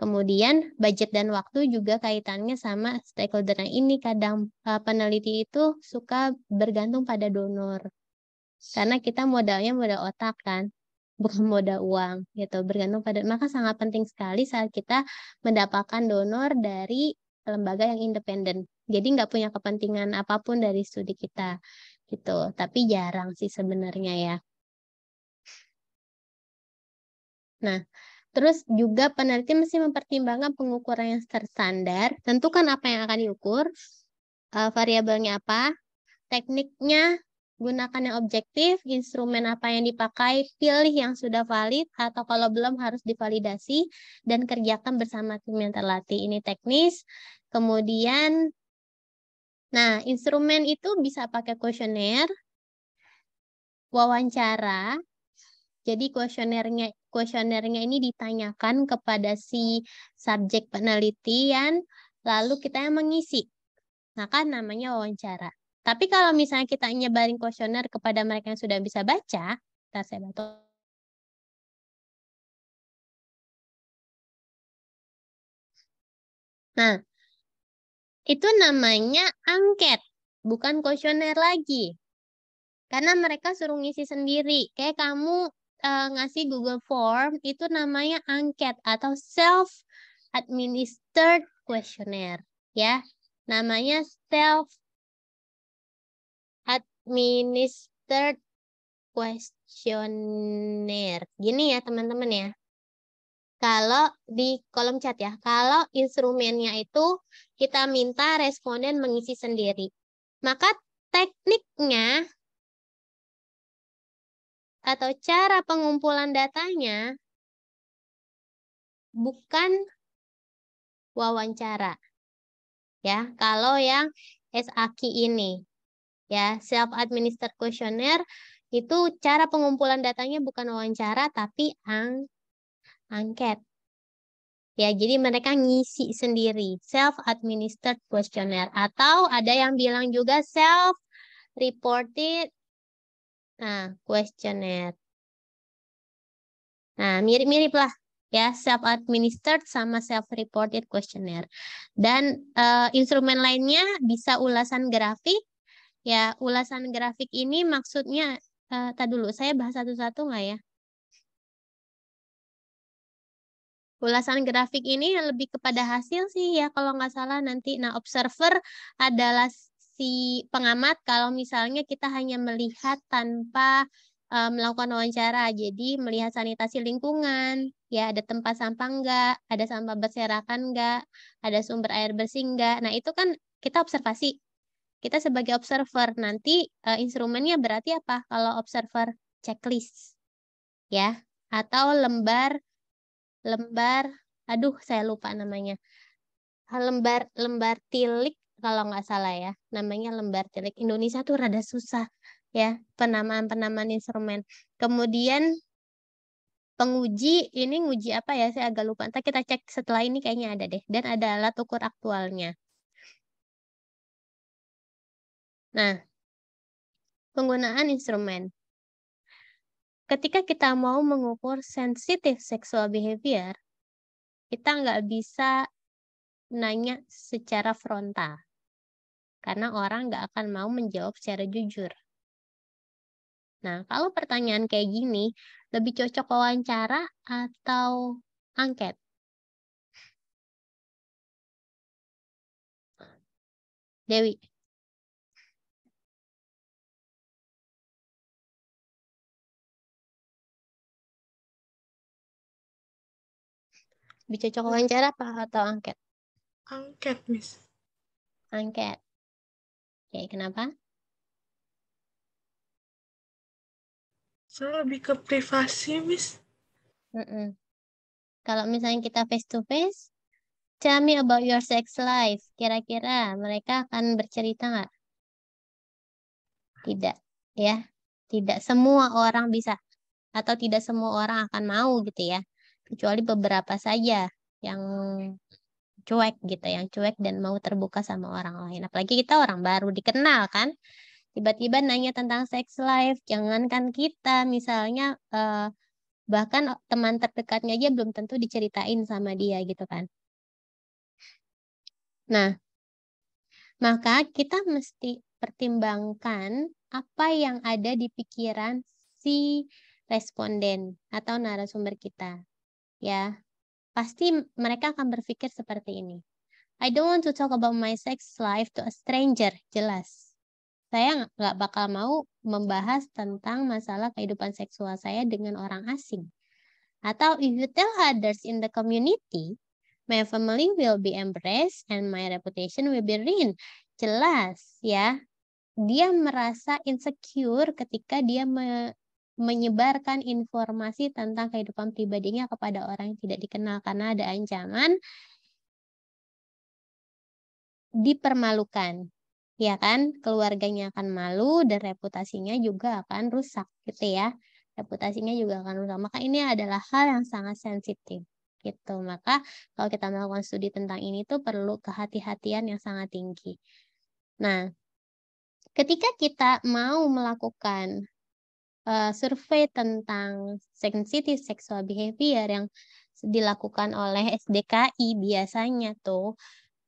Kemudian budget dan waktu juga kaitannya sama stakeholder. Nah, ini kadang eh, peneliti itu suka bergantung pada donor. Karena kita modalnya modal otak kan, bukan modal uang gitu. Bergantung pada maka sangat penting sekali saat kita mendapatkan donor dari lembaga yang independen. Jadi nggak punya kepentingan apapun dari studi kita gitu. Tapi jarang sih sebenarnya ya. Nah, Terus juga peneliti mesti mempertimbangkan pengukuran yang terstandar, tentukan apa yang akan diukur, uh, variabelnya apa, tekniknya, gunakan yang objektif, instrumen apa yang dipakai, pilih yang sudah valid atau kalau belum harus divalidasi dan kerjakan bersama tim yang terlatih. Ini teknis. Kemudian nah, instrumen itu bisa pakai kuesioner, wawancara. Jadi kuesionernya kuesionernya ini ditanyakan kepada si subjek penelitian, lalu kita yang mengisi. Nah kan namanya wawancara. Tapi kalau misalnya kita nyebarin kuesioner kepada
mereka yang sudah bisa baca, kita saya bantu Nah,
itu namanya angket, bukan kuesioner lagi. Karena
mereka suruh ngisi sendiri. Kayak kamu uh, ngasih Google Form itu namanya angket atau self administered questionnaire ya.
Namanya self administered questionnaire. Gini ya teman-teman ya.
Kalau di kolom chat ya, kalau instrumennya itu kita minta
responden mengisi sendiri. Maka tekniknya atau cara pengumpulan datanya bukan wawancara. Ya, kalau yang SAQ ini ya, self administered questionnaire
itu cara pengumpulan datanya bukan wawancara tapi ang angket. Ya, jadi mereka ngisi sendiri self-administered
questionnaire atau ada yang bilang juga self-reported Nah, questionnaire. Nah, mirip-mirip lah
ya self-administered sama self-reported questionnaire. Dan uh, instrumen lainnya bisa ulasan grafik. Ya, ulasan grafik ini maksudnya, uh, eh, tak dulu, saya bahas satu-satu nggak ya? Ulasan grafik ini lebih kepada hasil sih ya kalau nggak salah nanti. Nah, observer adalah si pengamat kalau misalnya kita hanya melihat tanpa uh, melakukan wawancara. Jadi melihat sanitasi lingkungan, ya ada tempat sampah enggak, ada sampah berserakan enggak, ada sumber air bersih enggak. Nah, itu kan kita observasi. Kita sebagai observer nanti uh, instrumennya berarti apa? Kalau observer checklist. Ya, atau lembar lembar aduh saya lupa namanya. Lembar lembar tilik kalau nggak salah ya namanya lembar tilik Indonesia tuh rada susah ya penamaan-penamaan instrumen kemudian penguji ini nguji apa
ya saya agak lupa nanti kita cek setelah ini kayaknya ada deh dan ada alat ukur aktualnya nah penggunaan instrumen ketika kita mau mengukur sensitif seksual behavior kita nggak bisa nanya secara frontal karena orang nggak akan mau menjawab secara jujur. Nah, kalau pertanyaan kayak gini, lebih cocok wawancara atau
angket? Dewi. Lebih cocok wawancara apa atau angket? Angket, Miss.
Angket. Oke, kenapa?
Saya lebih ke privasi, Miss.
Mm-mm.
Kalau misalnya kita face to face, tell me about your sex life. Kira-kira mereka akan bercerita nggak? Tidak, ya. Tidak semua orang bisa atau tidak semua orang akan mau gitu ya. Kecuali beberapa saja yang cuek gitu, yang cuek dan mau terbuka sama orang lain. Apalagi kita orang baru dikenal kan. Tiba-tiba nanya tentang sex life, jangankan kita misalnya eh, bahkan teman terdekatnya aja belum tentu diceritain sama dia gitu kan. Nah, maka kita mesti pertimbangkan apa yang ada di pikiran si responden atau narasumber kita. Ya, Pasti mereka akan berpikir seperti ini. I don't want to talk about my sex life to a stranger, jelas. Saya nggak bakal mau membahas tentang masalah kehidupan seksual saya dengan orang asing. Atau if you tell others in the community, my family will be embraced and my reputation will be ruined. Jelas ya, dia merasa insecure ketika dia me menyebarkan informasi tentang kehidupan pribadinya kepada orang yang tidak dikenal karena ada ancaman dipermalukan. Ya kan? Keluarganya akan malu dan reputasinya juga akan rusak gitu ya. Reputasinya juga akan rusak. Maka ini adalah hal yang sangat sensitif gitu. Maka kalau kita melakukan studi tentang ini tuh perlu kehati-hatian yang sangat tinggi. Nah, ketika kita mau melakukan Eh, survei tentang sensitive seksual behavior yang dilakukan oleh SDKI biasanya tuh.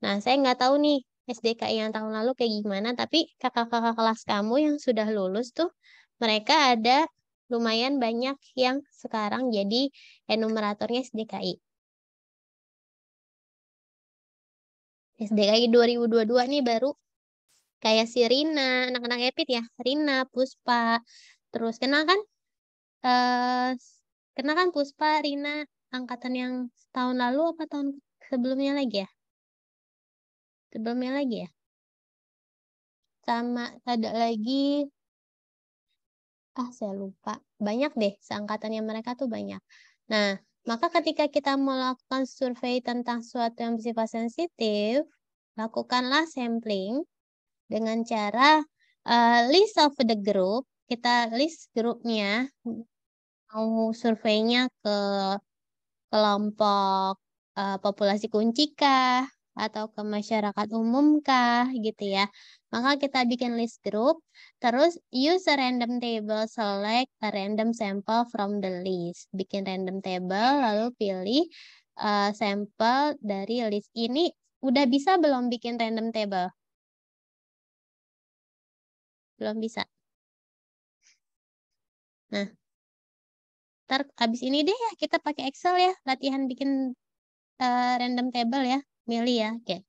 Nah, saya nggak tahu nih SDKI yang tahun lalu kayak gimana, tapi kakak-kakak kelas kamu yang sudah lulus tuh, mereka
ada lumayan banyak yang sekarang jadi enumeratornya SDKI. SDKI 2022 nih baru kayak si Rina, anak-anak Epit ya, Rina, Puspa,
terus. Kenal kan? Uh, kenal kan Puspa, Rina, angkatan yang
tahun lalu apa tahun sebelumnya lagi ya? Sebelumnya lagi ya? Sama ada lagi,
ah saya lupa. Banyak deh, seangkatan yang mereka tuh banyak. Nah, maka ketika kita melakukan survei tentang suatu yang bersifat sensitif, lakukanlah sampling dengan cara uh, list of the group kita list grupnya mau surveinya ke kelompok uh, populasi kunci kah atau ke masyarakat umum kah gitu ya. Maka kita bikin list grup terus use a random table, select a random sample from the list. Bikin random table, lalu pilih
uh, eh, sampel dari list ini. Udah bisa belum bikin random table?
Belum bisa. Nah, ntar abis ini deh ya kita pakai Excel ya, latihan
bikin uh, random table ya, milih ya, oke. Okay.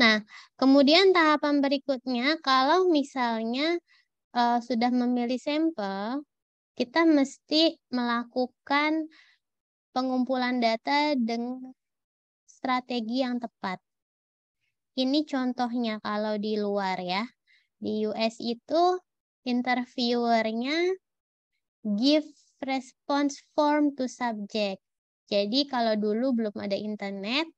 Nah,
kemudian tahapan berikutnya, kalau misalnya uh, sudah memilih sampel, kita mesti melakukan pengumpulan data dengan strategi yang tepat. Ini contohnya kalau di luar ya. Di US itu interviewernya give response form to subject. Jadi kalau dulu belum ada internet,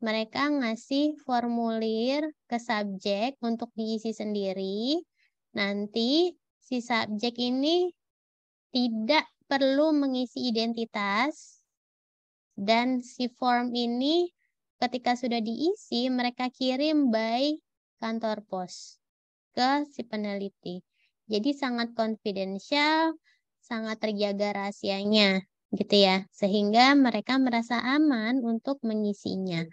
mereka ngasih formulir ke subjek untuk diisi sendiri. Nanti si subjek ini tidak perlu mengisi identitas dan si form ini ketika sudah diisi mereka kirim by kantor pos ke si peneliti. Jadi sangat confidential, sangat terjaga rahasianya gitu ya. Sehingga mereka merasa aman untuk mengisinya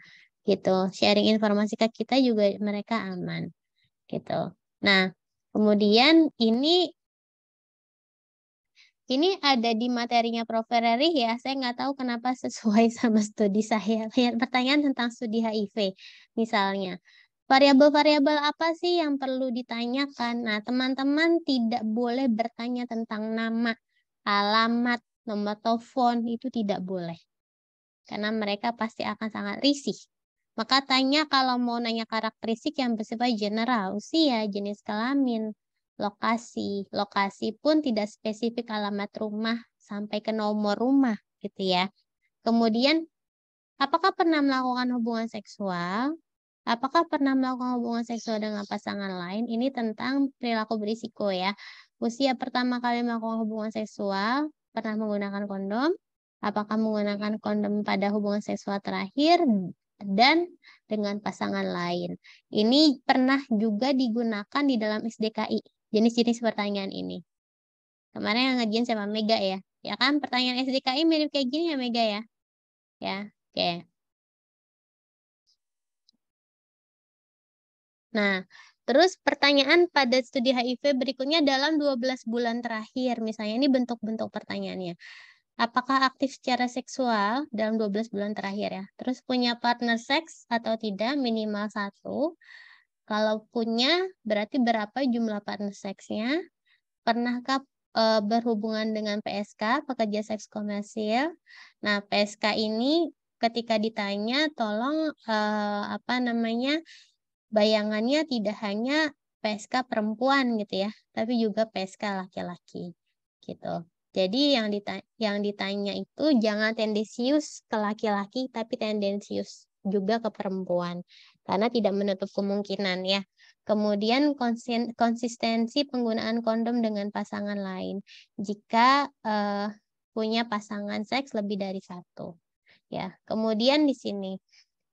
gitu. Sharing informasi ke kita juga mereka aman gitu. Nah, kemudian ini ini ada di materinya Prof. Ferrari ya, saya nggak tahu kenapa sesuai sama studi saya. Pertanyaan tentang studi HIV misalnya. Variabel-variabel apa sih yang perlu ditanyakan? Nah, teman-teman tidak boleh bertanya tentang nama, alamat, nomor telepon, itu tidak boleh. Karena mereka pasti akan sangat risih. Maka tanya kalau mau nanya karakteristik yang bersifat general, usia, ya, jenis kelamin, lokasi. Lokasi pun tidak spesifik alamat rumah sampai ke nomor rumah gitu ya. Kemudian, apakah pernah melakukan hubungan seksual? Apakah pernah melakukan hubungan seksual dengan pasangan lain? Ini tentang perilaku berisiko ya. Usia pertama kali melakukan hubungan seksual, pernah menggunakan kondom? Apakah menggunakan kondom pada hubungan seksual terakhir dan dengan pasangan lain? Ini pernah juga digunakan di dalam SDKI, jenis-jenis pertanyaan ini.
Kemarin yang ngajian sama Mega ya. Ya kan pertanyaan SDKI mirip kayak gini ya Mega ya. Ya, oke. Okay. Nah, terus pertanyaan pada studi HIV berikutnya dalam 12
bulan terakhir. Misalnya ini bentuk-bentuk pertanyaannya. Apakah aktif secara seksual dalam 12 bulan terakhir ya? Terus punya partner seks atau tidak minimal satu. Kalau punya berarti berapa jumlah partner seksnya? Pernahkah e, berhubungan dengan PSK, pekerja seks komersil? Nah, PSK ini ketika ditanya tolong e, apa namanya? bayangannya tidak hanya PSK perempuan gitu ya, tapi juga PSK laki-laki gitu. Jadi yang ditanya, yang ditanya itu jangan tendensius ke laki-laki tapi tendensius juga ke perempuan karena tidak menutup kemungkinan ya. Kemudian konsistensi penggunaan kondom dengan pasangan lain jika uh, punya pasangan seks lebih dari satu. Ya, kemudian di sini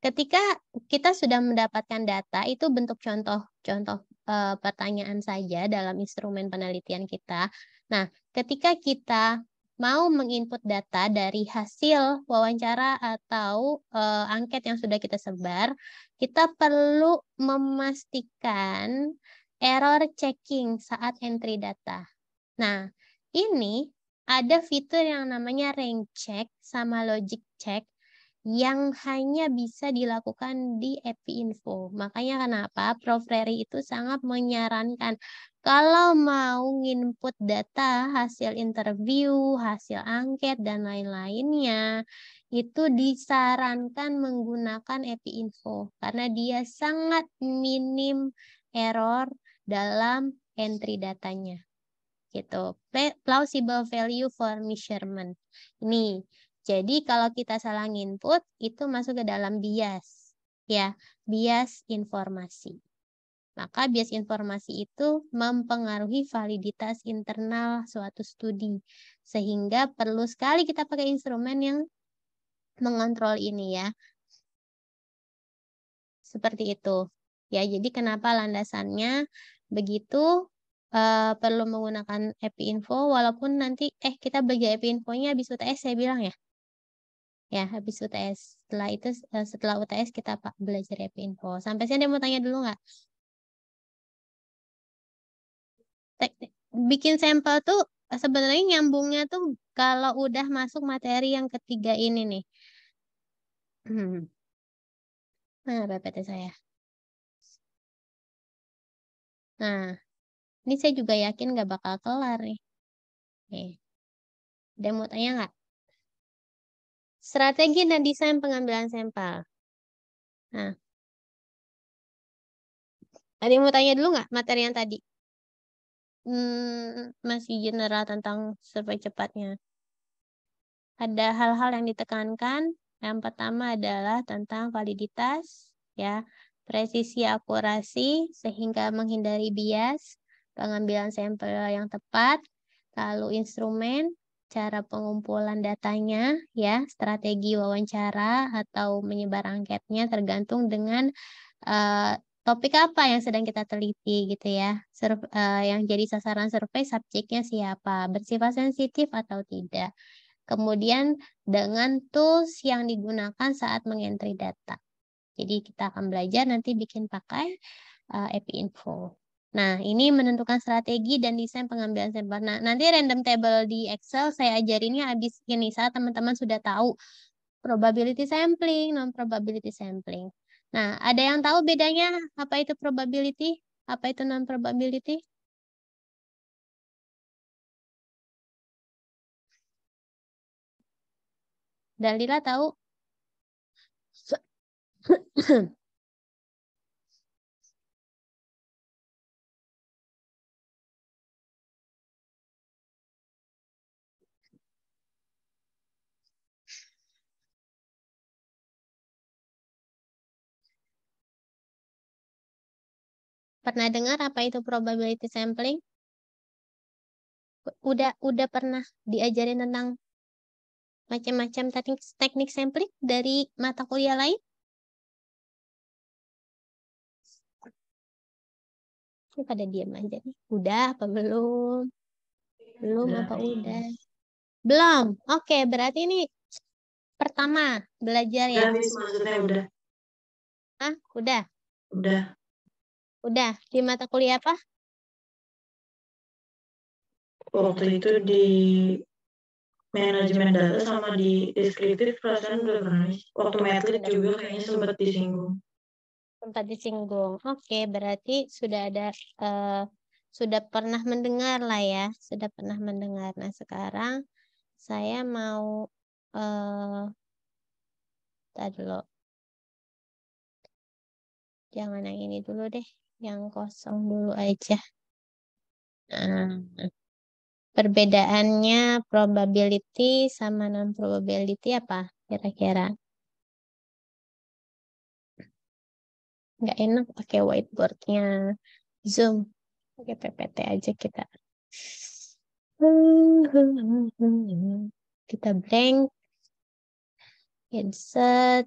ketika kita sudah mendapatkan data itu bentuk contoh-contoh e, eh, pertanyaan saja dalam instrumen penelitian kita. Nah, ketika kita mau menginput data dari hasil wawancara atau e, angket yang sudah kita sebar, kita perlu memastikan error checking saat entry data. Nah, ini ada fitur yang namanya range check sama logic check yang hanya bisa dilakukan di EPI Info. Makanya kenapa Prof. Rery itu sangat menyarankan kalau mau nginput data hasil interview, hasil angket, dan lain-lainnya, itu disarankan menggunakan EPI Info karena dia sangat minim error dalam entry datanya. Gitu. Plausible value for measurement. Ini jadi kalau kita salah input itu masuk ke dalam bias ya, bias informasi. Maka bias informasi itu mempengaruhi validitas internal suatu studi sehingga perlu sekali kita pakai instrumen yang mengontrol ini ya. Seperti itu. Ya, jadi kenapa landasannya begitu uh, perlu menggunakan EPI info walaupun nanti eh kita bagi EPI infonya habis UTS saya bilang ya ya habis UTS setelah itu eh, setelah UTS kita pak belajar EP info sampai sini mau tanya dulu nggak bikin sampel tuh sebenarnya nyambungnya tuh kalau udah masuk materi yang ketiga ini nih
nah PPT saya nah ini saya juga yakin nggak bakal kelar nih nih dia mau tanya nggak Strategi dan desain pengambilan sampel. Nah. Ada yang mau tanya dulu nggak materi yang tadi? Hmm, masih
general tentang survei cepatnya. Ada hal-hal yang ditekankan. Yang pertama adalah tentang validitas, ya, presisi akurasi sehingga menghindari bias, pengambilan sampel yang tepat, lalu instrumen, cara pengumpulan datanya ya, strategi wawancara atau menyebar angketnya tergantung dengan uh, topik apa yang sedang kita teliti gitu ya. Sur uh, eh, yang jadi sasaran survei subjeknya siapa, bersifat sensitif atau tidak. Kemudian dengan tools yang digunakan saat mengentri data. Jadi kita akan belajar nanti bikin pakai uh, eh, API Info. Nah, ini menentukan strategi dan desain pengambilan sampel. Nah, nanti random table di Excel saya ajarinnya habis ini saat teman-teman sudah tahu probability sampling, non probability sampling. Nah, ada yang tahu bedanya apa
itu probability, apa itu non probability? Dalila tahu? Pernah dengar apa itu probability sampling?
Udah udah pernah diajarin tentang macam-macam teknik teknik sampling dari mata kuliah lain? Ini pada diam aja Udah apa belum? Belum nah, apa udah? Belum. Oke, okay, berarti ini pertama belajar ya. Udah, udah. Hah, udah. Udah. Udah, di mata kuliah apa?
Waktu itu di manajemen data sama di deskriptif
perasaan udah pernah. Waktu metrik juga kayaknya sempat disinggung.
Sempat disinggung. Oke, berarti sudah ada uh, sudah pernah mendengar lah ya, sudah
pernah mendengar. Nah, sekarang saya mau eh uh, dulu. Jangan yang ini dulu deh yang kosong dulu aja.
Nah,
perbedaannya probability sama non probability apa kira-kira? Nggak enak pakai whiteboardnya Zoom, pakai PPT aja kita. Kita blank, insert.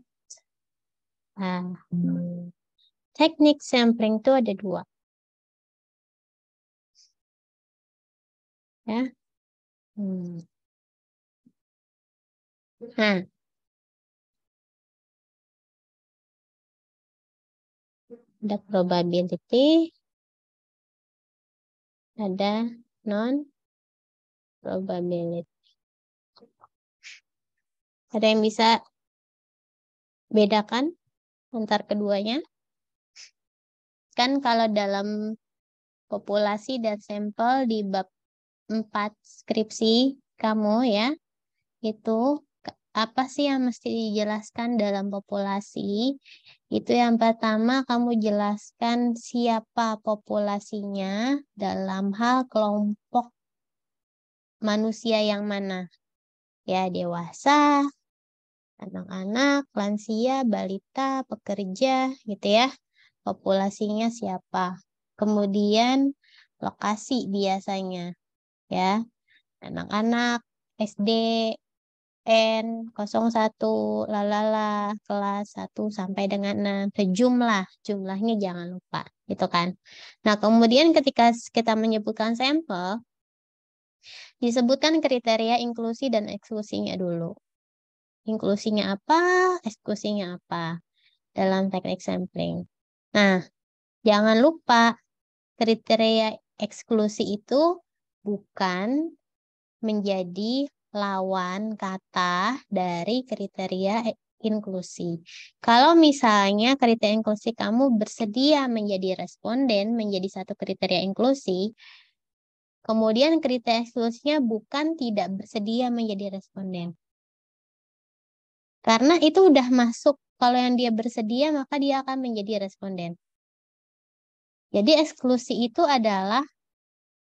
ah.
Hmm. Teknik sampling itu ada dua. Ya. Hmm. Nah. Ada probability. Ada non
probability. Ada yang bisa bedakan antar keduanya? kan kalau dalam populasi dan sampel di bab 4
skripsi kamu ya, itu apa sih yang mesti dijelaskan dalam populasi? Itu yang pertama kamu jelaskan siapa populasinya dalam hal kelompok manusia yang mana. Ya, dewasa, anak-anak, lansia, balita, pekerja gitu ya populasinya siapa, kemudian lokasi biasanya, ya anak-anak SD N01 lalala kelas 1 sampai dengan 6 sejumlah jumlahnya jangan lupa gitu kan. Nah, kemudian ketika kita menyebutkan sampel disebutkan kriteria inklusi dan eksklusinya dulu. Inklusinya apa, eksklusinya apa dalam teknik sampling. Nah, jangan lupa kriteria eksklusi itu bukan menjadi lawan kata dari kriteria inklusi. Kalau misalnya kriteria inklusi kamu bersedia menjadi responden, menjadi satu kriteria inklusi, kemudian kriteria eksklusinya bukan tidak bersedia menjadi responden. Karena itu udah masuk kalau yang dia bersedia, maka dia akan menjadi responden. Jadi eksklusi itu adalah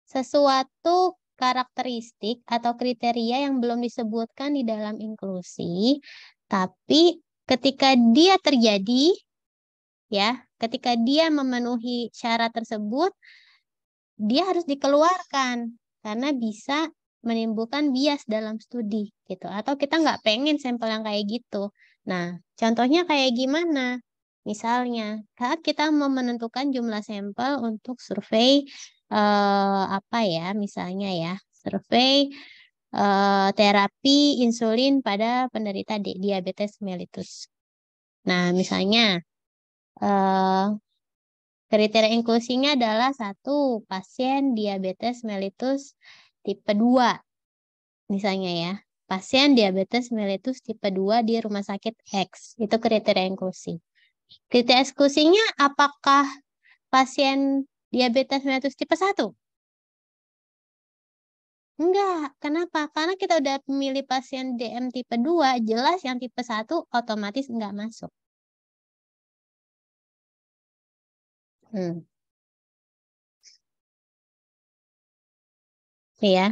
sesuatu karakteristik atau kriteria yang belum disebutkan di dalam inklusi, tapi ketika dia terjadi, ya, ketika dia memenuhi syarat tersebut, dia harus dikeluarkan karena bisa menimbulkan bias dalam studi gitu atau kita nggak pengen sampel yang kayak gitu Nah, contohnya kayak gimana? Misalnya, saat kita mau menentukan jumlah sampel untuk survei eh, apa ya, misalnya ya, survei eh, terapi insulin pada penderita diabetes mellitus. Nah, misalnya eh, kriteria inklusinya adalah satu pasien diabetes mellitus tipe 2 misalnya ya pasien diabetes mellitus tipe 2 di rumah sakit X. Itu kriteria inklusi. Kriteria eksklusinya apakah pasien diabetes mellitus tipe 1?
Enggak. Kenapa? Karena kita udah memilih pasien DM tipe 2, jelas yang tipe 1
otomatis enggak masuk. Hmm. Ya.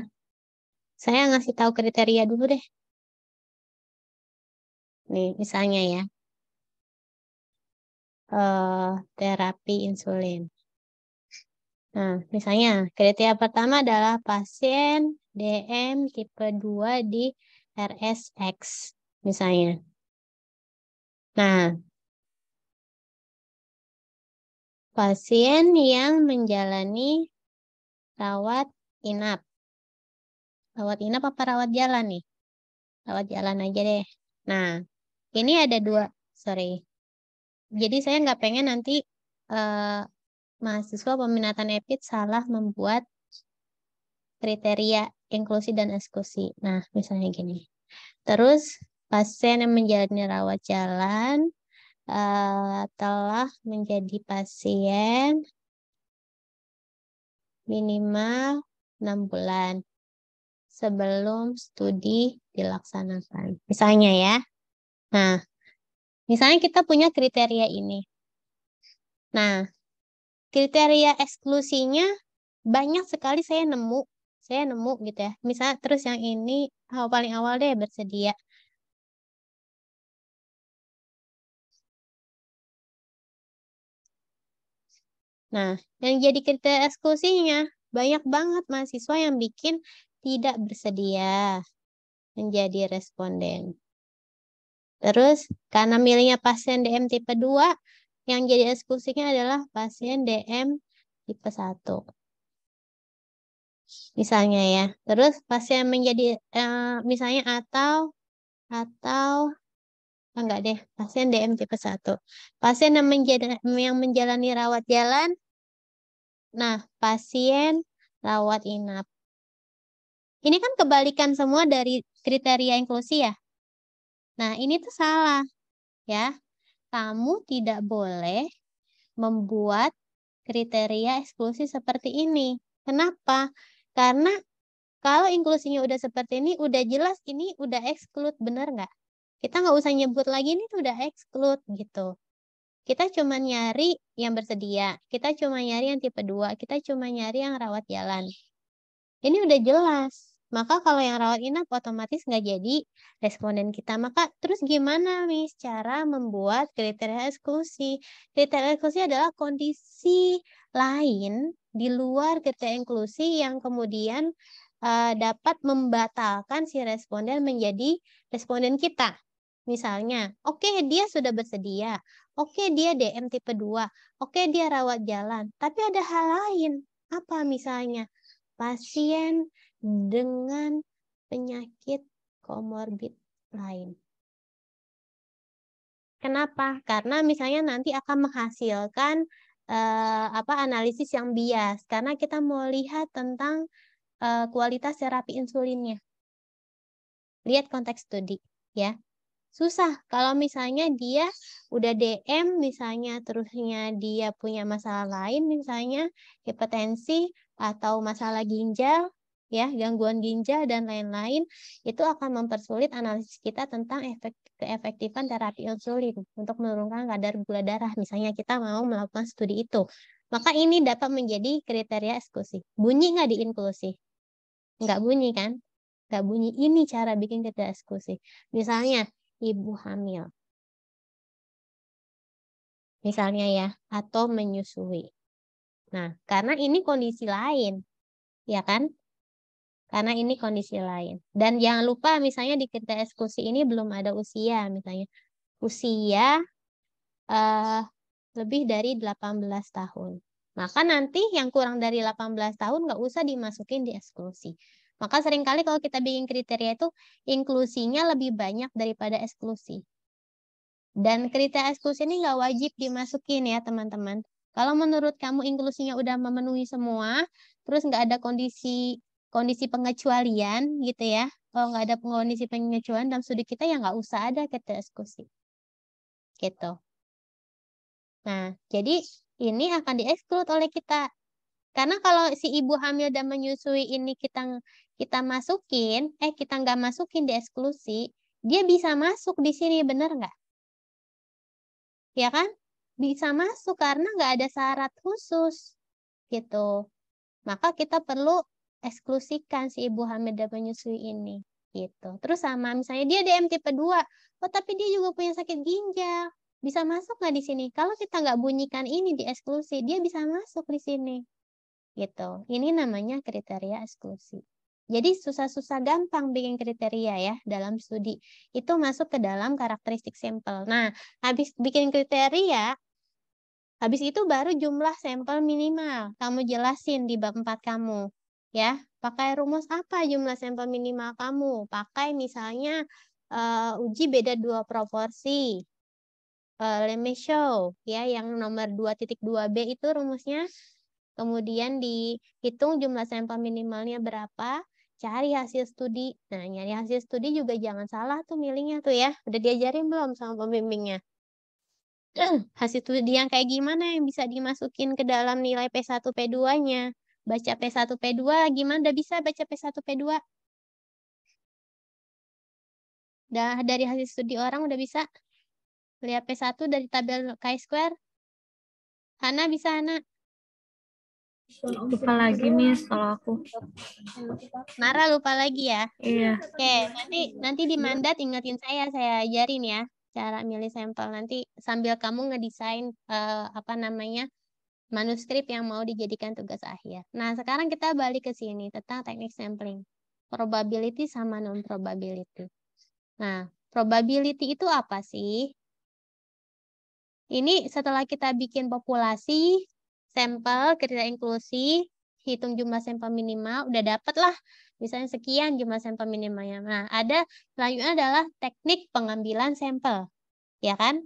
Saya ngasih tahu kriteria dulu deh.
Nih, misalnya ya. Uh, terapi
insulin. Nah, misalnya kriteria pertama adalah pasien
DM tipe 2 di RSX misalnya. Nah, pasien yang menjalani rawat inap.
Rawat inap apa rawat jalan nih? Rawat jalan aja deh. Nah, ini ada dua, sorry. Jadi saya nggak pengen nanti uh, mahasiswa peminatan EPIT salah membuat kriteria inklusi dan eksklusi. Nah, misalnya gini. Terus pasien yang menjalani rawat jalan uh, telah menjadi pasien
minimal 6 bulan sebelum studi dilaksanakan. Misalnya ya. Nah,
misalnya kita punya kriteria ini. Nah, kriteria eksklusinya banyak sekali saya nemu. Saya nemu
gitu ya. Misalnya terus yang ini oh, paling awal deh bersedia. Nah, yang jadi kriteria eksklusinya banyak banget mahasiswa yang bikin
tidak bersedia menjadi responden. Terus karena milihnya pasien DM tipe 2, yang jadi eksklusifnya adalah pasien DM tipe 1. Misalnya ya. Terus pasien menjadi eh, misalnya atau atau ah, enggak deh, pasien DM tipe 1. Pasien yang menjadi yang menjalani rawat
jalan Nah, pasien rawat inap ini kan kebalikan semua dari kriteria inklusi ya. Nah, ini tuh
salah. Ya. Kamu tidak boleh membuat kriteria eksklusi seperti ini. Kenapa? Karena kalau inklusinya udah seperti ini, udah jelas ini udah exclude, bener nggak? Kita nggak usah nyebut lagi ini udah exclude gitu. Kita cuma nyari yang bersedia, kita cuma nyari yang tipe 2, kita cuma nyari yang rawat jalan. Ini udah jelas. Maka kalau yang rawat inap otomatis nggak jadi responden kita. Maka terus gimana Miss cara membuat kriteria eksklusi? Kriteria eksklusi adalah kondisi lain di luar kriteria inklusi yang kemudian uh, dapat membatalkan si responden menjadi responden kita. Misalnya, oke okay, dia sudah bersedia, oke okay, dia DM tipe 2, oke okay, dia rawat jalan, tapi ada hal lain. Apa misalnya? Pasien dengan penyakit komorbid lain. Kenapa? Karena misalnya nanti akan menghasilkan eh, apa analisis yang bias karena kita mau lihat tentang eh, kualitas terapi insulinnya. Lihat konteks studi ya. Susah kalau misalnya dia udah DM misalnya terusnya dia punya masalah lain misalnya hipertensi atau masalah ginjal ya gangguan ginjal dan lain-lain itu akan mempersulit analisis kita tentang efek keefektifan terapi insulin untuk menurunkan kadar gula darah misalnya kita mau melakukan studi itu maka ini dapat menjadi kriteria eksklusi bunyi nggak di inklusi nggak bunyi kan nggak bunyi ini cara bikin kriteria eksklusi misalnya ibu hamil
misalnya ya atau menyusui nah karena ini kondisi lain ya kan karena
ini kondisi lain. Dan jangan lupa misalnya di kita eksekusi ini belum ada usia misalnya. Usia uh, lebih dari 18 tahun. Maka nanti yang kurang dari 18 tahun nggak usah dimasukin di eksklusi. Maka seringkali kalau kita bikin kriteria itu inklusinya lebih banyak daripada eksklusi. Dan kriteria eksklusi ini nggak wajib dimasukin ya teman-teman. Kalau menurut kamu inklusinya udah memenuhi semua, terus nggak ada kondisi kondisi pengecualian gitu ya. Kalau nggak ada kondisi pengecualian dalam studi kita ya nggak usah ada kita eksklusi Gitu. Nah, jadi ini akan dieksklud oleh kita. Karena kalau si ibu hamil dan menyusui ini kita kita masukin, eh kita nggak masukin di eksklusi, dia bisa masuk di sini, benar nggak? Ya kan? Bisa masuk karena nggak ada syarat khusus. gitu. Maka kita perlu eksklusikan si ibu hamil dan menyusui ini gitu. Terus sama misalnya dia DM tipe 2, oh tapi dia juga punya sakit ginjal. Bisa masuk nggak di sini? Kalau kita nggak bunyikan ini di eksklusi, dia bisa masuk di sini. Gitu. Ini namanya kriteria eksklusi. Jadi susah-susah gampang bikin kriteria ya dalam studi. Itu masuk ke dalam karakteristik sampel. Nah, habis bikin kriteria, habis itu baru jumlah sampel minimal. Kamu jelasin di bab 4 kamu ya pakai rumus apa jumlah sampel minimal kamu pakai misalnya uh, uji beda dua proporsi uh, eh, Lemme show ya yang nomor 2.2b itu rumusnya kemudian dihitung jumlah sampel minimalnya berapa cari hasil studi nah nyari hasil studi juga jangan salah tuh milihnya tuh ya udah diajarin belum sama pembimbingnya hasil studi yang kayak gimana yang bisa dimasukin ke dalam nilai P1 P2-nya baca P1 P2 gimana udah bisa baca P1 P2
dah dari hasil studi orang udah bisa lihat P1 dari tabel chi-square Hana bisa Hana
lupa lagi Miss kalau aku Nara lupa lagi ya iya oke nanti nanti di mandat ingetin saya saya ajarin ya cara milih sampel nanti sambil kamu ngedesain uh, apa namanya manuskrip yang mau dijadikan tugas akhir. Nah, sekarang kita balik ke sini tentang teknik sampling. Probability sama non-probability. Nah, probability itu apa sih? Ini setelah kita bikin populasi, sampel, kriteria inklusi, hitung jumlah sampel minimal, udah dapat lah misalnya sekian jumlah sampel minimalnya. Nah, ada selanjutnya adalah teknik pengambilan sampel. Ya kan?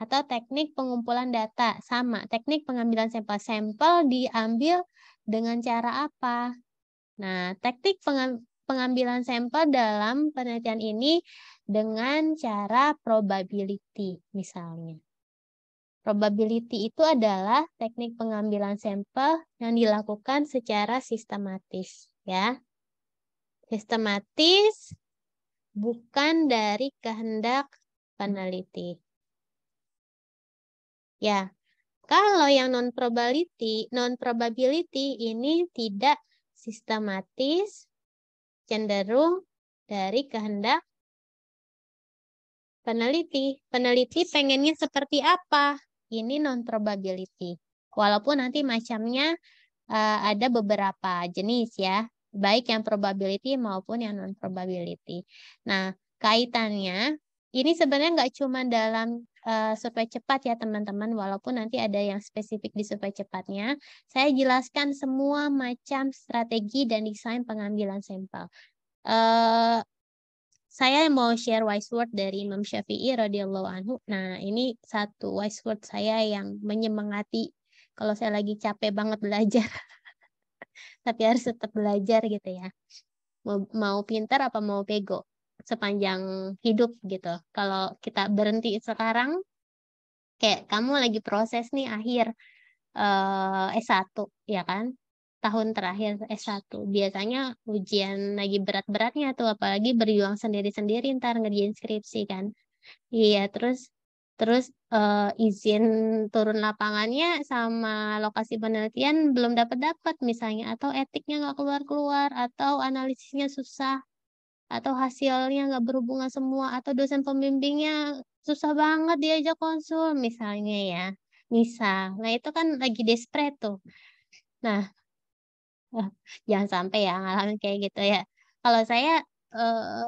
atau teknik pengumpulan data. Sama, teknik pengambilan sampel. Sampel diambil dengan cara apa? Nah, teknik pengambilan sampel dalam penelitian ini dengan cara probability misalnya. Probability itu adalah teknik pengambilan sampel yang dilakukan secara sistematis, ya. Sistematis bukan dari kehendak peneliti. Ya, kalau yang non probability, non probability ini tidak sistematis, cenderung dari kehendak peneliti. Peneliti pengennya seperti apa? Ini non probability. Walaupun nanti macamnya uh, ada beberapa jenis ya, baik yang probability maupun yang non probability. Nah, kaitannya ini sebenarnya nggak cuma dalam uh, eh, survei cepat ya teman-teman walaupun nanti ada yang spesifik di survei cepatnya saya jelaskan semua macam strategi dan desain pengambilan sampel uh, saya mau share wise word dari Imam Syafi'i radhiyallahu anhu nah ini satu wise word saya yang menyemangati kalau saya lagi capek banget belajar tapi harus tetap belajar gitu ya mau, mau pintar apa mau bego sepanjang hidup gitu. Kalau kita berhenti sekarang, kayak kamu lagi proses nih akhir uh, eh, S1, ya kan? Tahun terakhir S1. Biasanya ujian lagi berat-beratnya tuh, apalagi berjuang sendiri-sendiri ntar ngerjain skripsi kan. Iya, terus terus uh, izin turun lapangannya sama lokasi penelitian belum dapat dapat misalnya atau etiknya nggak keluar keluar atau analisisnya susah atau hasilnya nggak berhubungan semua atau dosen pembimbingnya susah banget diajak konsul misalnya ya misal nah itu kan lagi desperate tuh nah eh, jangan sampai ya ngalamin kayak gitu ya kalau saya eh,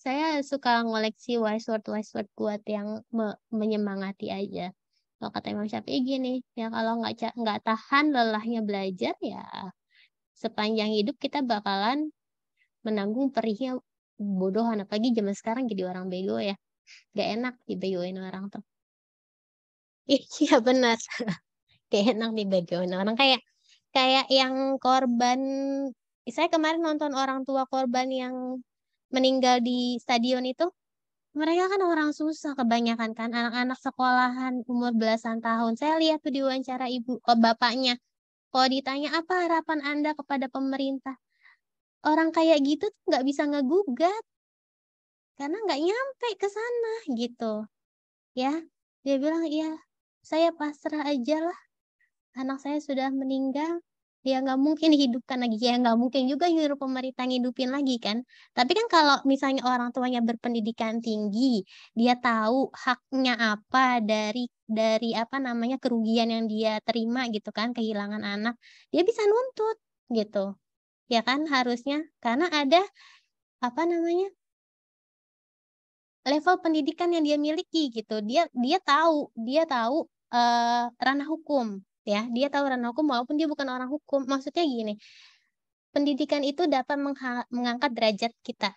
saya suka ngoleksi wise word wise word kuat yang me menyemangati aja kalau kata Imam Syafi'i gini ya kalau nggak nggak tahan lelahnya belajar ya sepanjang hidup kita bakalan menanggung perihnya bodoh anak pagi zaman sekarang jadi orang bego ya gak enak dibegoin orang tuh iya benar gak enak dibegoin orang kayak kayak yang korban saya kemarin nonton orang tua korban yang meninggal di stadion itu mereka kan orang susah kebanyakan kan anak-anak sekolahan umur belasan tahun saya lihat tuh diwawancara ibu oh, bapaknya kalau ditanya apa harapan anda kepada pemerintah orang kayak gitu nggak bisa ngegugat karena nggak nyampe ke sana gitu ya dia bilang iya saya pasrah aja lah anak saya sudah meninggal dia nggak mungkin hidupkan lagi ya nggak mungkin juga nyuruh pemerintah hidupin lagi kan tapi kan kalau misalnya orang tuanya berpendidikan tinggi dia tahu haknya apa dari dari apa namanya kerugian yang dia terima gitu kan kehilangan anak dia bisa nuntut gitu ya kan harusnya karena ada apa namanya level pendidikan yang dia miliki gitu dia dia tahu dia tahu uh, ranah hukum ya dia tahu ranah hukum walaupun dia bukan orang hukum maksudnya gini pendidikan itu dapat mengangkat derajat kita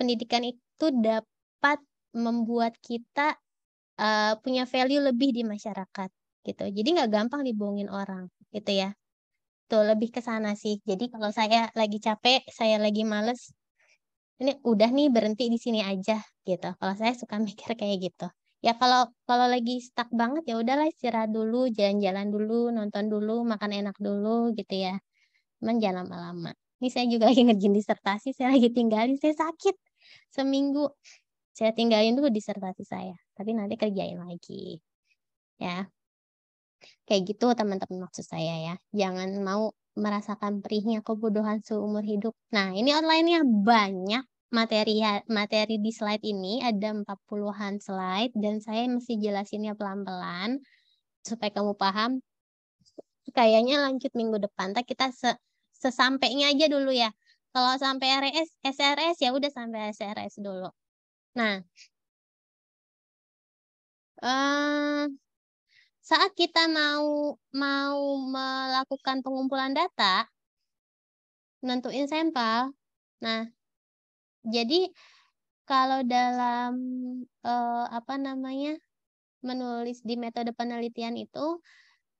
pendidikan itu dapat membuat kita uh, punya value lebih di masyarakat gitu jadi nggak gampang dibohongin orang gitu ya Tuh, lebih ke sana sih. Jadi kalau saya lagi capek, saya lagi males, ini udah nih berhenti di sini aja gitu. Kalau saya suka mikir kayak gitu. Ya kalau kalau lagi stuck banget ya udahlah istirahat dulu, jalan-jalan dulu, nonton dulu, makan enak dulu gitu ya. Cuman jangan lama-lama. Ini saya juga lagi ngerjain disertasi, saya lagi tinggalin, saya sakit seminggu. Saya tinggalin dulu disertasi saya, tapi nanti kerjain lagi. Ya, Kayak gitu teman-teman maksud saya ya. Jangan mau merasakan perihnya kebodohan seumur hidup. Nah, ini online-nya banyak materi materi di slide ini ada 40-an slide dan saya mesti jelasinnya pelan-pelan supaya kamu paham. Kayaknya lanjut minggu depan, tak kita se sesampainya aja dulu ya. Kalau sampai
RS, SRS ya udah sampai SRS dulu. Nah, uh, saat kita mau mau
melakukan pengumpulan data, nentuin sampel. Nah, jadi kalau dalam eh, apa namanya menulis di metode penelitian itu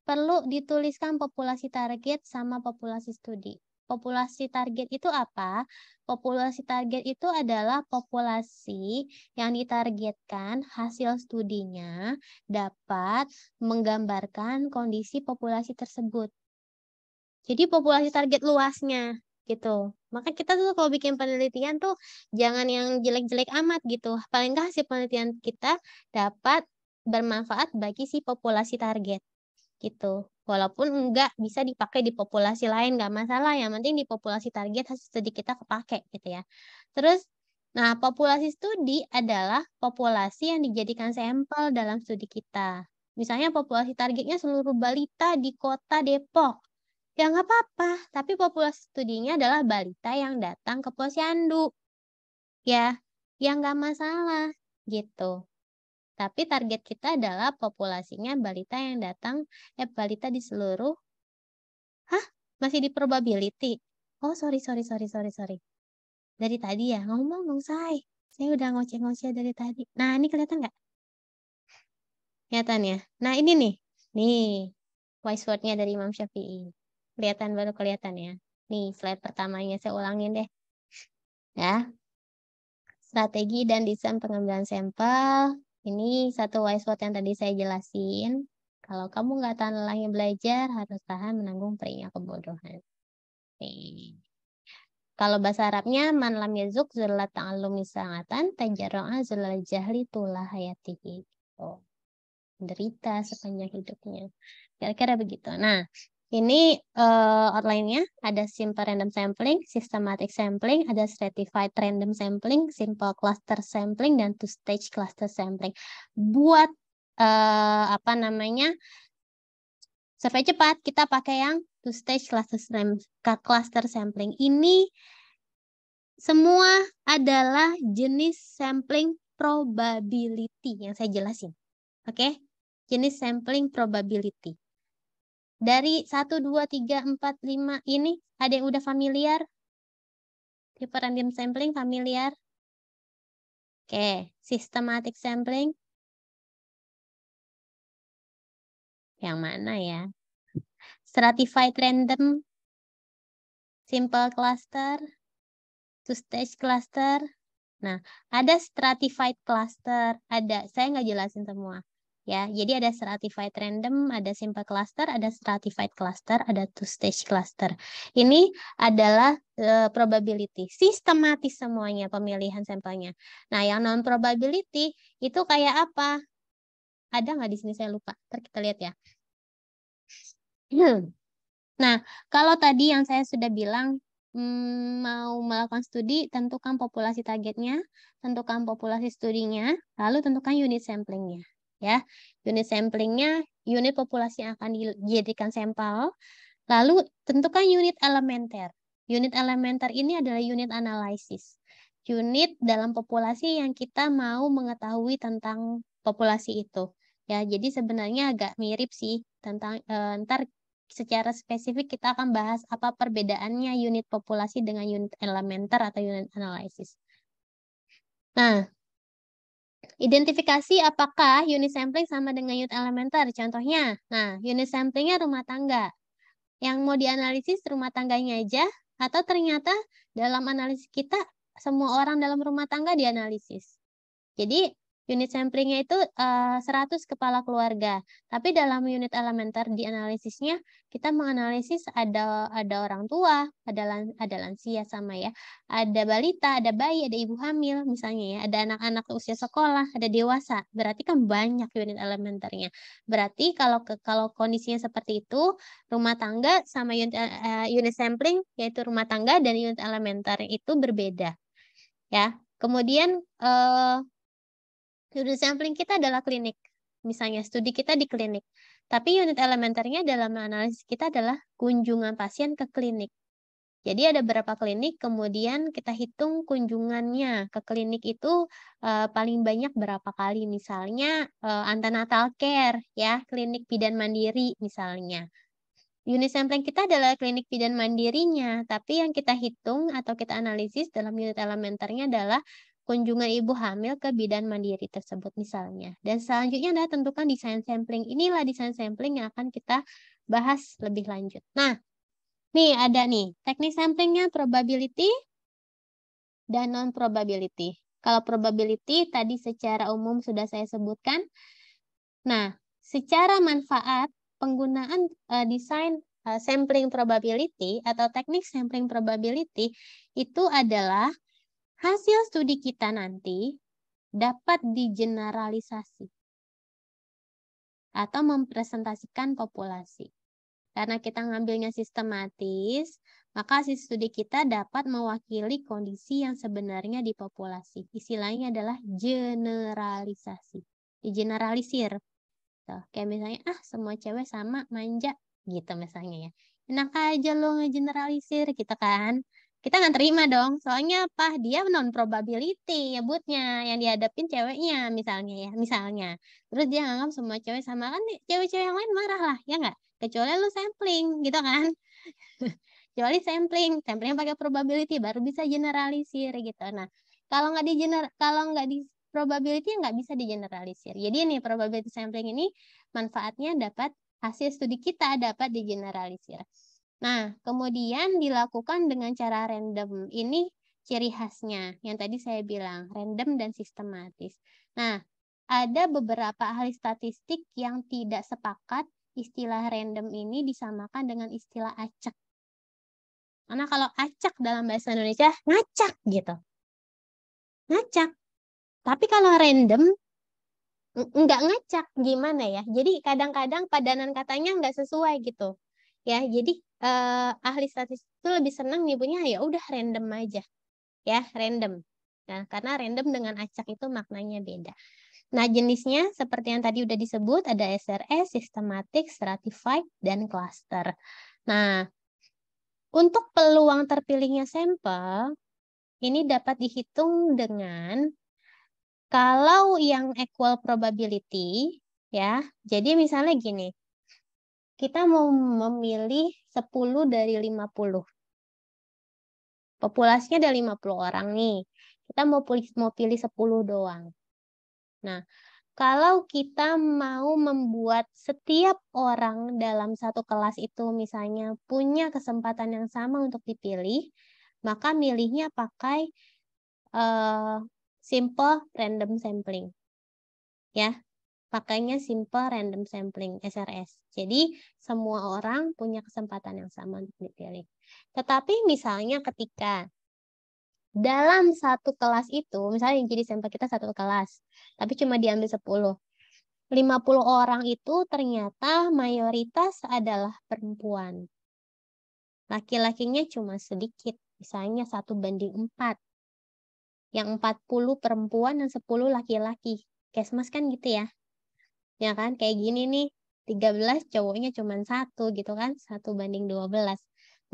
perlu dituliskan populasi target sama populasi studi populasi target itu apa? Populasi target itu adalah populasi yang ditargetkan hasil studinya dapat menggambarkan kondisi populasi tersebut. Jadi populasi target luasnya gitu. Maka kita tuh kalau bikin penelitian tuh jangan yang jelek-jelek amat gitu. Paling nggak hasil penelitian kita dapat bermanfaat bagi si populasi target gitu. Walaupun enggak bisa dipakai di populasi lain, enggak masalah. Yang penting di populasi target hasil studi kita kepake gitu ya. Terus, nah populasi studi adalah populasi yang dijadikan sampel dalam studi kita. Misalnya populasi targetnya seluruh balita di kota Depok. Ya nggak apa-apa, tapi populasi studinya adalah balita yang datang ke posyandu. Ya, yang nggak masalah gitu. Tapi target kita adalah populasinya balita yang datang, eh balita di seluruh. Hah? Masih di probability? Oh sorry, sorry, sorry, sorry, sorry. Dari tadi ya, ngomong ngomong say. Saya udah ngoceh-ngoceh dari tadi. Nah ini kelihatan nggak? Kelihatan ya. Nah ini nih, nih wise word dari Imam Syafi'i. Kelihatan baru kelihatan ya. Nih slide pertamanya saya ulangin deh. Ya, strategi dan desain pengambilan sampel, ini satu wise word yang tadi saya jelasin. Kalau kamu nggak tahan lelahnya belajar, harus tahan menanggung perihnya kebodohan. Nih. Kalau bahasa Arabnya, man lam yazuk zullat ta'allum misangatan, tajaro'a zulal jahli tulah hayatihi. Oh, menderita sepanjang hidupnya. Kira-kira begitu. Nah, ini uh, outline-nya ada simple random sampling, systematic sampling, ada stratified random sampling, simple cluster sampling, dan two-stage cluster sampling. Buat uh, apa namanya survei cepat, kita pakai yang two-stage cluster, cluster sampling. Ini semua adalah jenis sampling probability yang saya jelasin. Oke, okay? jenis sampling probability. Dari 1, 2, 3, 4, 5 ini ada yang udah familiar? Tipe
random sampling familiar? Oke, systematic sampling. Yang mana ya? Stratified random, simple cluster,
two-stage cluster. Nah, ada stratified cluster, ada. Saya nggak jelasin semua ya. Jadi ada stratified random, ada simple cluster, ada stratified cluster, ada two stage cluster. Ini adalah uh, probability, sistematis semuanya pemilihan sampelnya. Nah, yang non probability itu kayak apa? Ada nggak di sini saya lupa. Ntar kita lihat ya. Nah, kalau tadi yang saya sudah bilang hmm, mau melakukan studi, tentukan populasi targetnya, tentukan populasi studinya, lalu tentukan unit samplingnya ya. Unit samplingnya unit populasi yang akan dijadikan sampel. Lalu tentukan unit elementer. Unit elementer ini adalah unit analisis. Unit dalam populasi yang kita mau mengetahui tentang populasi itu. Ya, jadi sebenarnya agak mirip sih tentang eh, ntar secara spesifik kita akan bahas apa perbedaannya unit populasi dengan unit elementer atau unit analisis. Nah, Identifikasi apakah unit sampling sama dengan unit elementer contohnya. Nah, unit samplingnya rumah tangga. Yang mau dianalisis rumah tangganya aja atau ternyata dalam analisis kita semua orang dalam rumah tangga dianalisis. Jadi Unit samplingnya itu uh, eh, 100 kepala keluarga. Tapi dalam unit elementer di analisisnya kita menganalisis ada ada orang tua, ada lan, ada lansia sama ya, ada balita, ada bayi, ada ibu hamil misalnya ya, ada anak-anak usia sekolah, ada dewasa. Berarti kan banyak unit elementernya. Berarti kalau ke, kalau kondisinya seperti itu, rumah tangga sama unit uh, unit sampling yaitu rumah tangga dan unit elementer itu berbeda. Ya, Kemudian eh, Studi sampling kita adalah klinik. Misalnya studi kita di klinik. Tapi unit elementernya dalam analisis kita adalah kunjungan pasien ke klinik. Jadi ada berapa klinik, kemudian kita hitung kunjungannya ke klinik itu e, paling banyak berapa kali, misalnya e, antenatal care, ya klinik bidan mandiri misalnya. Unit sampling kita adalah klinik bidan mandirinya, tapi yang kita hitung atau kita analisis dalam unit elementernya adalah kunjungan ibu hamil ke bidan mandiri tersebut misalnya. Dan selanjutnya adalah tentukan desain sampling. Inilah desain sampling yang akan kita bahas lebih lanjut. Nah, nih ada nih teknik samplingnya probability dan non probability. Kalau probability tadi secara umum sudah saya sebutkan. Nah, secara manfaat penggunaan uh, desain uh, sampling probability atau teknik sampling probability itu adalah hasil studi kita nanti dapat digeneralisasi atau mempresentasikan populasi. Karena kita ngambilnya sistematis, maka hasil studi kita dapat mewakili kondisi yang sebenarnya di populasi. Istilahnya adalah generalisasi. Digeneralisir. Tuh, kayak misalnya, ah semua cewek sama manja gitu misalnya ya. Enak aja lo ngegeneralisir gitu kan kita nggak terima dong soalnya apa dia non probability ya butnya yang dihadapin ceweknya misalnya ya misalnya terus dia nganggap semua cewek sama kan cewek-cewek yang lain marah lah ya nggak kecuali lu sampling gitu kan kecuali sampling sampling pakai probability baru bisa generalisir gitu nah kalau nggak di general kalau nggak di probability nggak bisa di generalisir jadi ini probability sampling ini manfaatnya dapat hasil studi kita dapat di generalisir Nah, kemudian dilakukan dengan cara random. Ini ciri khasnya yang tadi saya bilang, random dan sistematis. Nah, ada beberapa ahli statistik yang tidak sepakat istilah random ini disamakan
dengan istilah acak. Karena kalau acak dalam bahasa Indonesia, ngacak gitu. Ngacak. Tapi kalau random,
nggak ngacak. Gimana ya? Jadi kadang-kadang padanan katanya nggak sesuai gitu. Ya, jadi eh, ahli statistik itu lebih senang nyebutnya ya udah random aja. Ya, random. Nah, karena random dengan acak itu maknanya beda. Nah, jenisnya seperti yang tadi udah disebut ada SRS, systematic, stratified, dan cluster. Nah, untuk peluang terpilihnya sampel ini dapat dihitung dengan kalau yang equal probability ya. Jadi misalnya gini, kita mau memilih 10 dari 50. Populasinya ada 50 orang nih. Kita mau pilih, mau pilih 10 doang. Nah, kalau kita mau membuat setiap orang dalam satu kelas itu misalnya punya kesempatan yang sama untuk dipilih, maka milihnya pakai uh, simple random sampling. Ya, pakainya simple random sampling SRS. Jadi semua orang punya kesempatan yang sama untuk dipilih. Tetapi misalnya ketika dalam satu kelas itu, misalnya yang jadi sampel kita satu kelas, tapi cuma diambil 10. 50 orang itu ternyata mayoritas adalah perempuan. Laki-lakinya cuma sedikit, misalnya satu banding 4. Yang 40 perempuan dan 10 laki-laki. Kesmas kan gitu ya ya kan kayak gini nih 13 cowoknya cuma satu gitu kan satu banding 12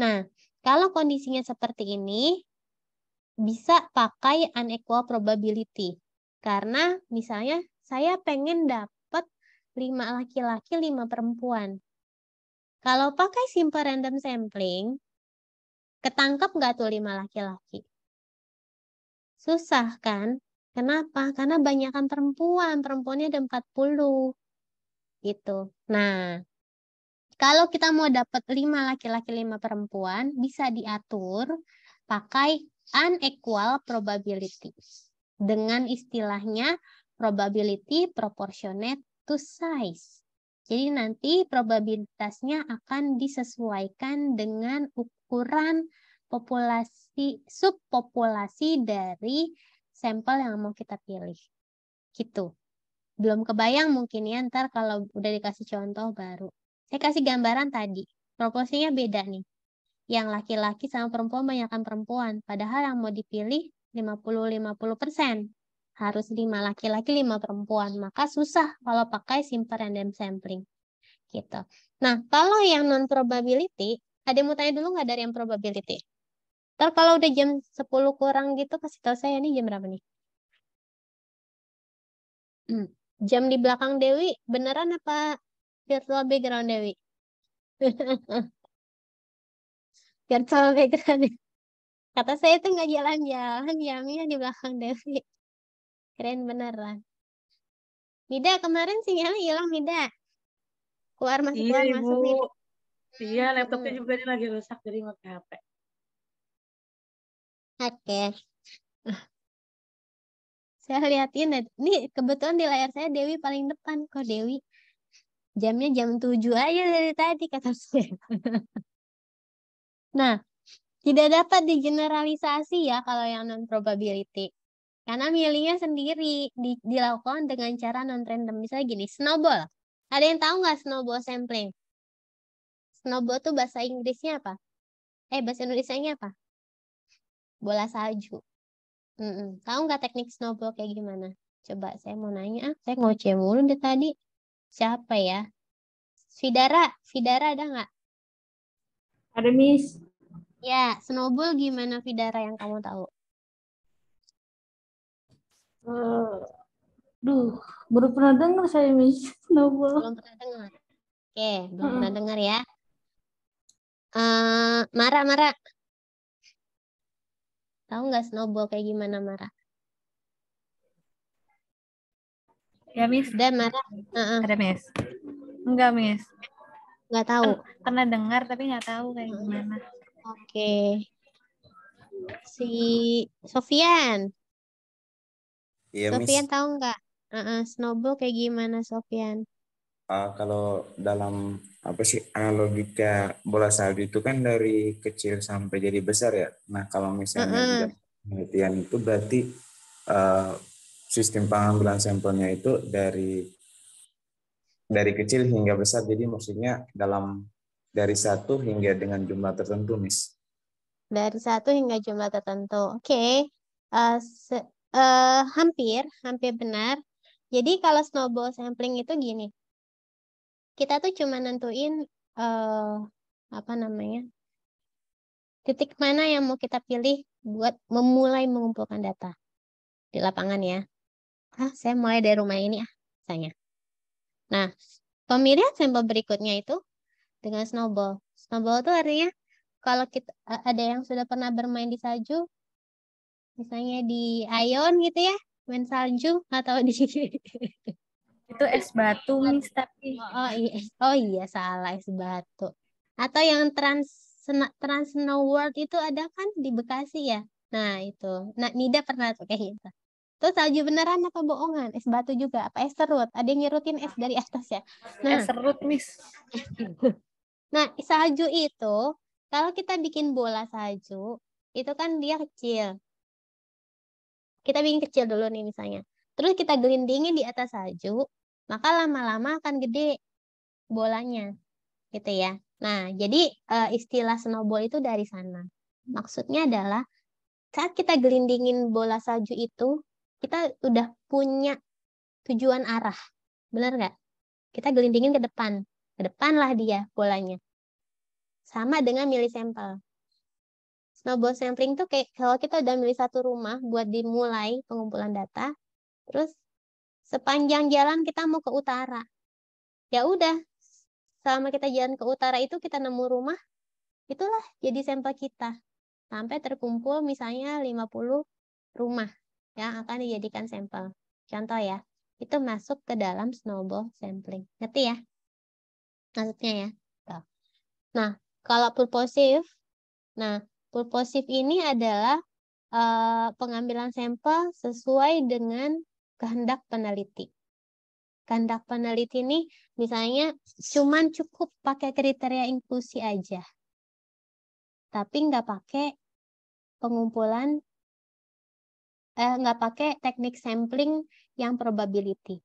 nah kalau kondisinya seperti ini bisa pakai unequal probability karena misalnya saya pengen dapat 5 laki-laki 5 perempuan kalau pakai simple random sampling ketangkap nggak tuh 5 laki-laki susah kan Kenapa? Karena banyakkan perempuan, perempuannya ada 40. Gitu. Nah, kalau kita mau dapat 5 laki-laki 5 perempuan, bisa diatur pakai unequal probability. Dengan istilahnya probability proportionate to size. Jadi nanti probabilitasnya akan disesuaikan dengan ukuran populasi subpopulasi dari sampel yang mau kita pilih. Gitu. Belum kebayang mungkin ya ntar kalau udah dikasih contoh baru. Saya kasih gambaran tadi, proporsinya beda nih. Yang laki-laki sama perempuan banyakkan perempuan, padahal yang mau dipilih 50-50%. Harus 5 laki-laki, 5 perempuan. Maka susah kalau pakai simple random sampling. Gitu. Nah, kalau yang non probability, ada yang mau tanya dulu nggak dari yang probability? Ntar kalau udah jam 10
kurang gitu kasih tahu saya nih jam berapa nih. Hmm. Jam di belakang Dewi beneran apa virtual background Dewi? virtual background. Kata saya itu nggak jalan-jalan jamnya di belakang Dewi. Keren beneran.
Mida kemarin sinyalnya hilang Mida. Keluar masuk iya, keluar masuk
Iya, laptopnya hmm. juga ini lagi rusak jadi nggak HP. Oke. Okay. Saya lihatin, ini kebetulan di layar saya Dewi
paling depan. Kok Dewi? Jamnya jam 7 aja dari tadi, kata saya. nah, tidak dapat digeneralisasi ya kalau yang non-probability. Karena milihnya sendiri, di, dilakukan dengan cara non-random. Misalnya gini, snowball. Ada yang tahu nggak snowball sampling? Snowball tuh bahasa Inggrisnya apa? Eh, bahasa Indonesia-nya apa? bola salju. Mm-mm. Tahu nggak teknik snowball kayak gimana? Coba saya mau nanya, ah, saya ngoceh mulu deh tadi. Siapa ya? Vidara, Vidara ada nggak?
Ada Miss.
Ya, snowball gimana Vidara yang kamu tahu?
Uh, duh, baru pernah
dengar saya Miss snowball. Belum pernah dengar.
Oke, belum hmm. pernah dengar
ya. Uh, eh, marah Mara, Tahu nggak snowball kayak gimana, Mara? Ya, Miss. ada Mara? uh Ada, Miss.
Enggak, Miss. Nggak tahu. Pernah dengar
tapi nggak tahu kayak hmm. gimana. Oke.
Okay. Si Sofian.
Iya,
Sofian
tahu nggak? Uh-uh, snowball kayak gimana, Sofian?
uh, kalau dalam apa sih analogika
bola salju itu kan dari kecil sampai jadi besar ya. Nah kalau misalnya mm -hmm. penelitian itu berarti uh, sistem pengambilan sampelnya itu dari dari kecil hingga besar. Jadi maksudnya dalam dari satu hingga dengan jumlah tertentu, Miss. Dari satu hingga jumlah tertentu. Oke. Okay. Uh, uh, hampir, hampir benar. Jadi kalau snowball sampling itu gini, kita tuh cuma nentuin uh, apa namanya titik mana yang mau kita pilih buat memulai mengumpulkan data di lapangan ya. Ah, saya mulai dari rumah ini ah, misalnya. Nah, pemilihan sampel berikutnya itu dengan snowball. Snowball itu artinya kalau kita eh, ada yang sudah pernah bermain di salju, misalnya di Ion gitu ya, main salju atau di Itu es batu mis tapi. Oh, iya, oh iya salah es batu. Atau yang trans Trans Snow World itu ada kan di Bekasi ya. Nah, itu. Nah, Nida pernah tuh kayak gitu. Terus salju beneran apa bohongan? Es batu juga apa es serut? Ada yang nyerutin es dari atas ya. Nah, es serut, Miss. nah, salju itu kalau kita bikin bola salju, itu kan dia kecil. Kita bikin kecil dulu nih misalnya. Terus kita gelindingin di atas salju, maka lama-lama akan gede bolanya gitu ya. Nah, jadi eh, istilah snowball itu dari sana. Maksudnya adalah saat kita gelindingin bola salju itu, kita udah punya tujuan arah. bener nggak? Kita gelindingin ke depan. Ke depan lah dia bolanya. Sama dengan milih sampel. Snowball sampling tuh kayak kalau kita udah milih satu rumah buat dimulai pengumpulan data, terus Sepanjang jalan kita mau ke utara. Ya udah, selama kita jalan ke utara itu kita nemu rumah, itulah jadi sampel kita. Sampai terkumpul misalnya 50 rumah yang akan dijadikan sampel. Contoh ya, itu masuk ke dalam snowball sampling. Ngerti ya? Maksudnya ya. Tuh. Nah, kalau purposif nah purposif ini adalah uh, pengambilan sampel sesuai dengan kehendak peneliti. Kehendak peneliti ini misalnya cuman cukup pakai kriteria inklusi
aja. Tapi nggak pakai pengumpulan, eh, nggak pakai teknik sampling yang probability.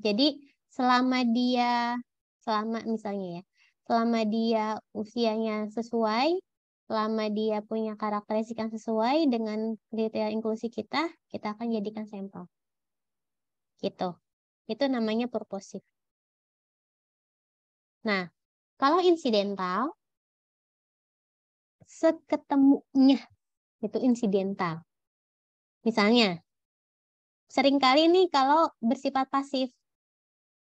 Jadi selama dia, selama misalnya ya, selama dia usianya sesuai, selama dia punya karakteristik yang sesuai dengan kriteria inklusi kita, kita akan jadikan sampel gitu. Itu namanya
purposif. Nah, kalau insidental, seketemunya itu insidental. Misalnya, seringkali nih kalau bersifat pasif,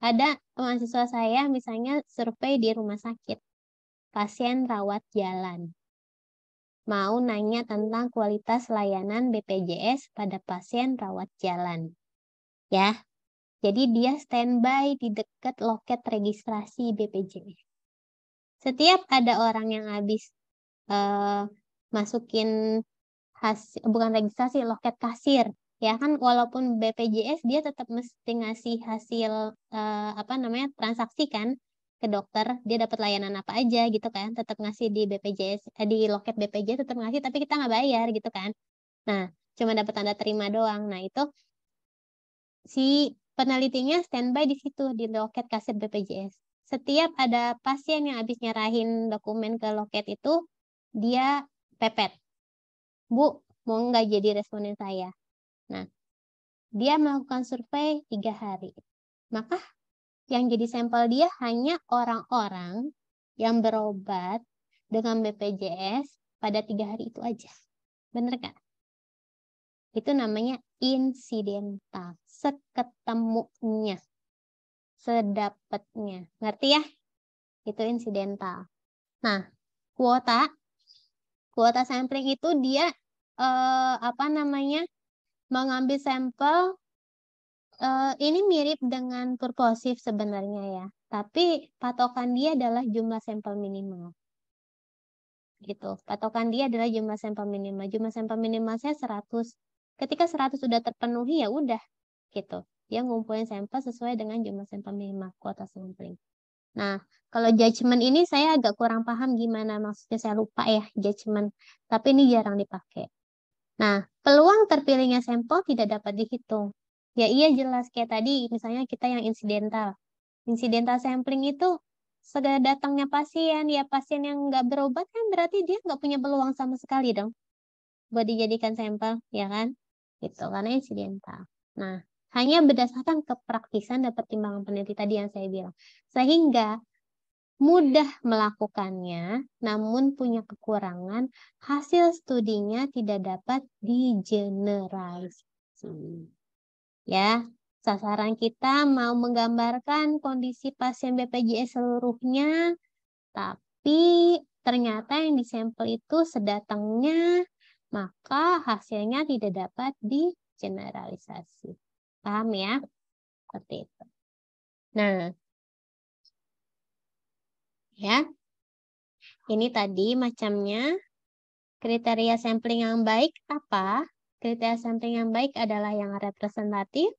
ada mahasiswa saya misalnya survei di rumah sakit, pasien rawat jalan, mau nanya tentang kualitas layanan BPJS pada pasien rawat jalan ya. Jadi dia standby di dekat loket registrasi BPJS. Setiap ada orang yang habis uh, masukin hasil, bukan registrasi loket kasir ya kan walaupun BPJS dia tetap mesti ngasih hasil uh, apa namanya transaksi kan ke dokter dia dapat layanan apa aja gitu kan tetap ngasih di BPJS eh, di loket BPJS tetap ngasih tapi kita nggak bayar gitu kan nah cuma dapat tanda terima doang nah itu si penelitinya standby di situ di loket kasir BPJS. Setiap ada pasien yang habis nyerahin dokumen ke loket itu, dia pepet. Bu, mau nggak jadi responden saya? Nah, dia melakukan survei tiga hari. Maka yang jadi sampel dia hanya orang-orang yang berobat dengan BPJS pada tiga hari itu aja. Bener nggak? Itu namanya insidental seketemunya, sedapatnya. Ngerti ya? Itu insidental. Nah, kuota kuota sampling itu dia eh, apa namanya? mengambil sampel eh, ini mirip dengan purposif sebenarnya ya, tapi patokan dia adalah jumlah sampel minimal. Gitu. Patokan dia adalah jumlah sampel minimal. Jumlah sampel minimal saya 100. Ketika 100 sudah terpenuhi ya udah gitu. Dia ngumpulin sampel sesuai dengan jumlah sampel minimal kuota sampling. Nah, kalau judgement ini saya agak kurang paham gimana maksudnya saya lupa ya judgement, tapi ini jarang dipakai. Nah, peluang terpilihnya sampel tidak dapat dihitung. Ya iya jelas kayak tadi misalnya kita yang insidental. Insidental sampling itu segera datangnya pasien, ya pasien yang nggak berobat kan berarti dia nggak punya peluang sama sekali dong buat dijadikan sampel, ya kan? Gitu, karena insidental. Nah, hanya berdasarkan kepraktisan dan pertimbangan peneliti tadi yang saya bilang. Sehingga mudah melakukannya, namun punya kekurangan, hasil studinya tidak dapat digeneralisasi. Ya, sasaran kita mau menggambarkan kondisi pasien BPJS seluruhnya, tapi ternyata yang disampel itu sedatangnya, maka hasilnya tidak
dapat digeneralisasi. Paham ya? Seperti itu. Nah, ya. Ini tadi macamnya kriteria sampling yang baik apa?
Kriteria sampling yang baik adalah yang representatif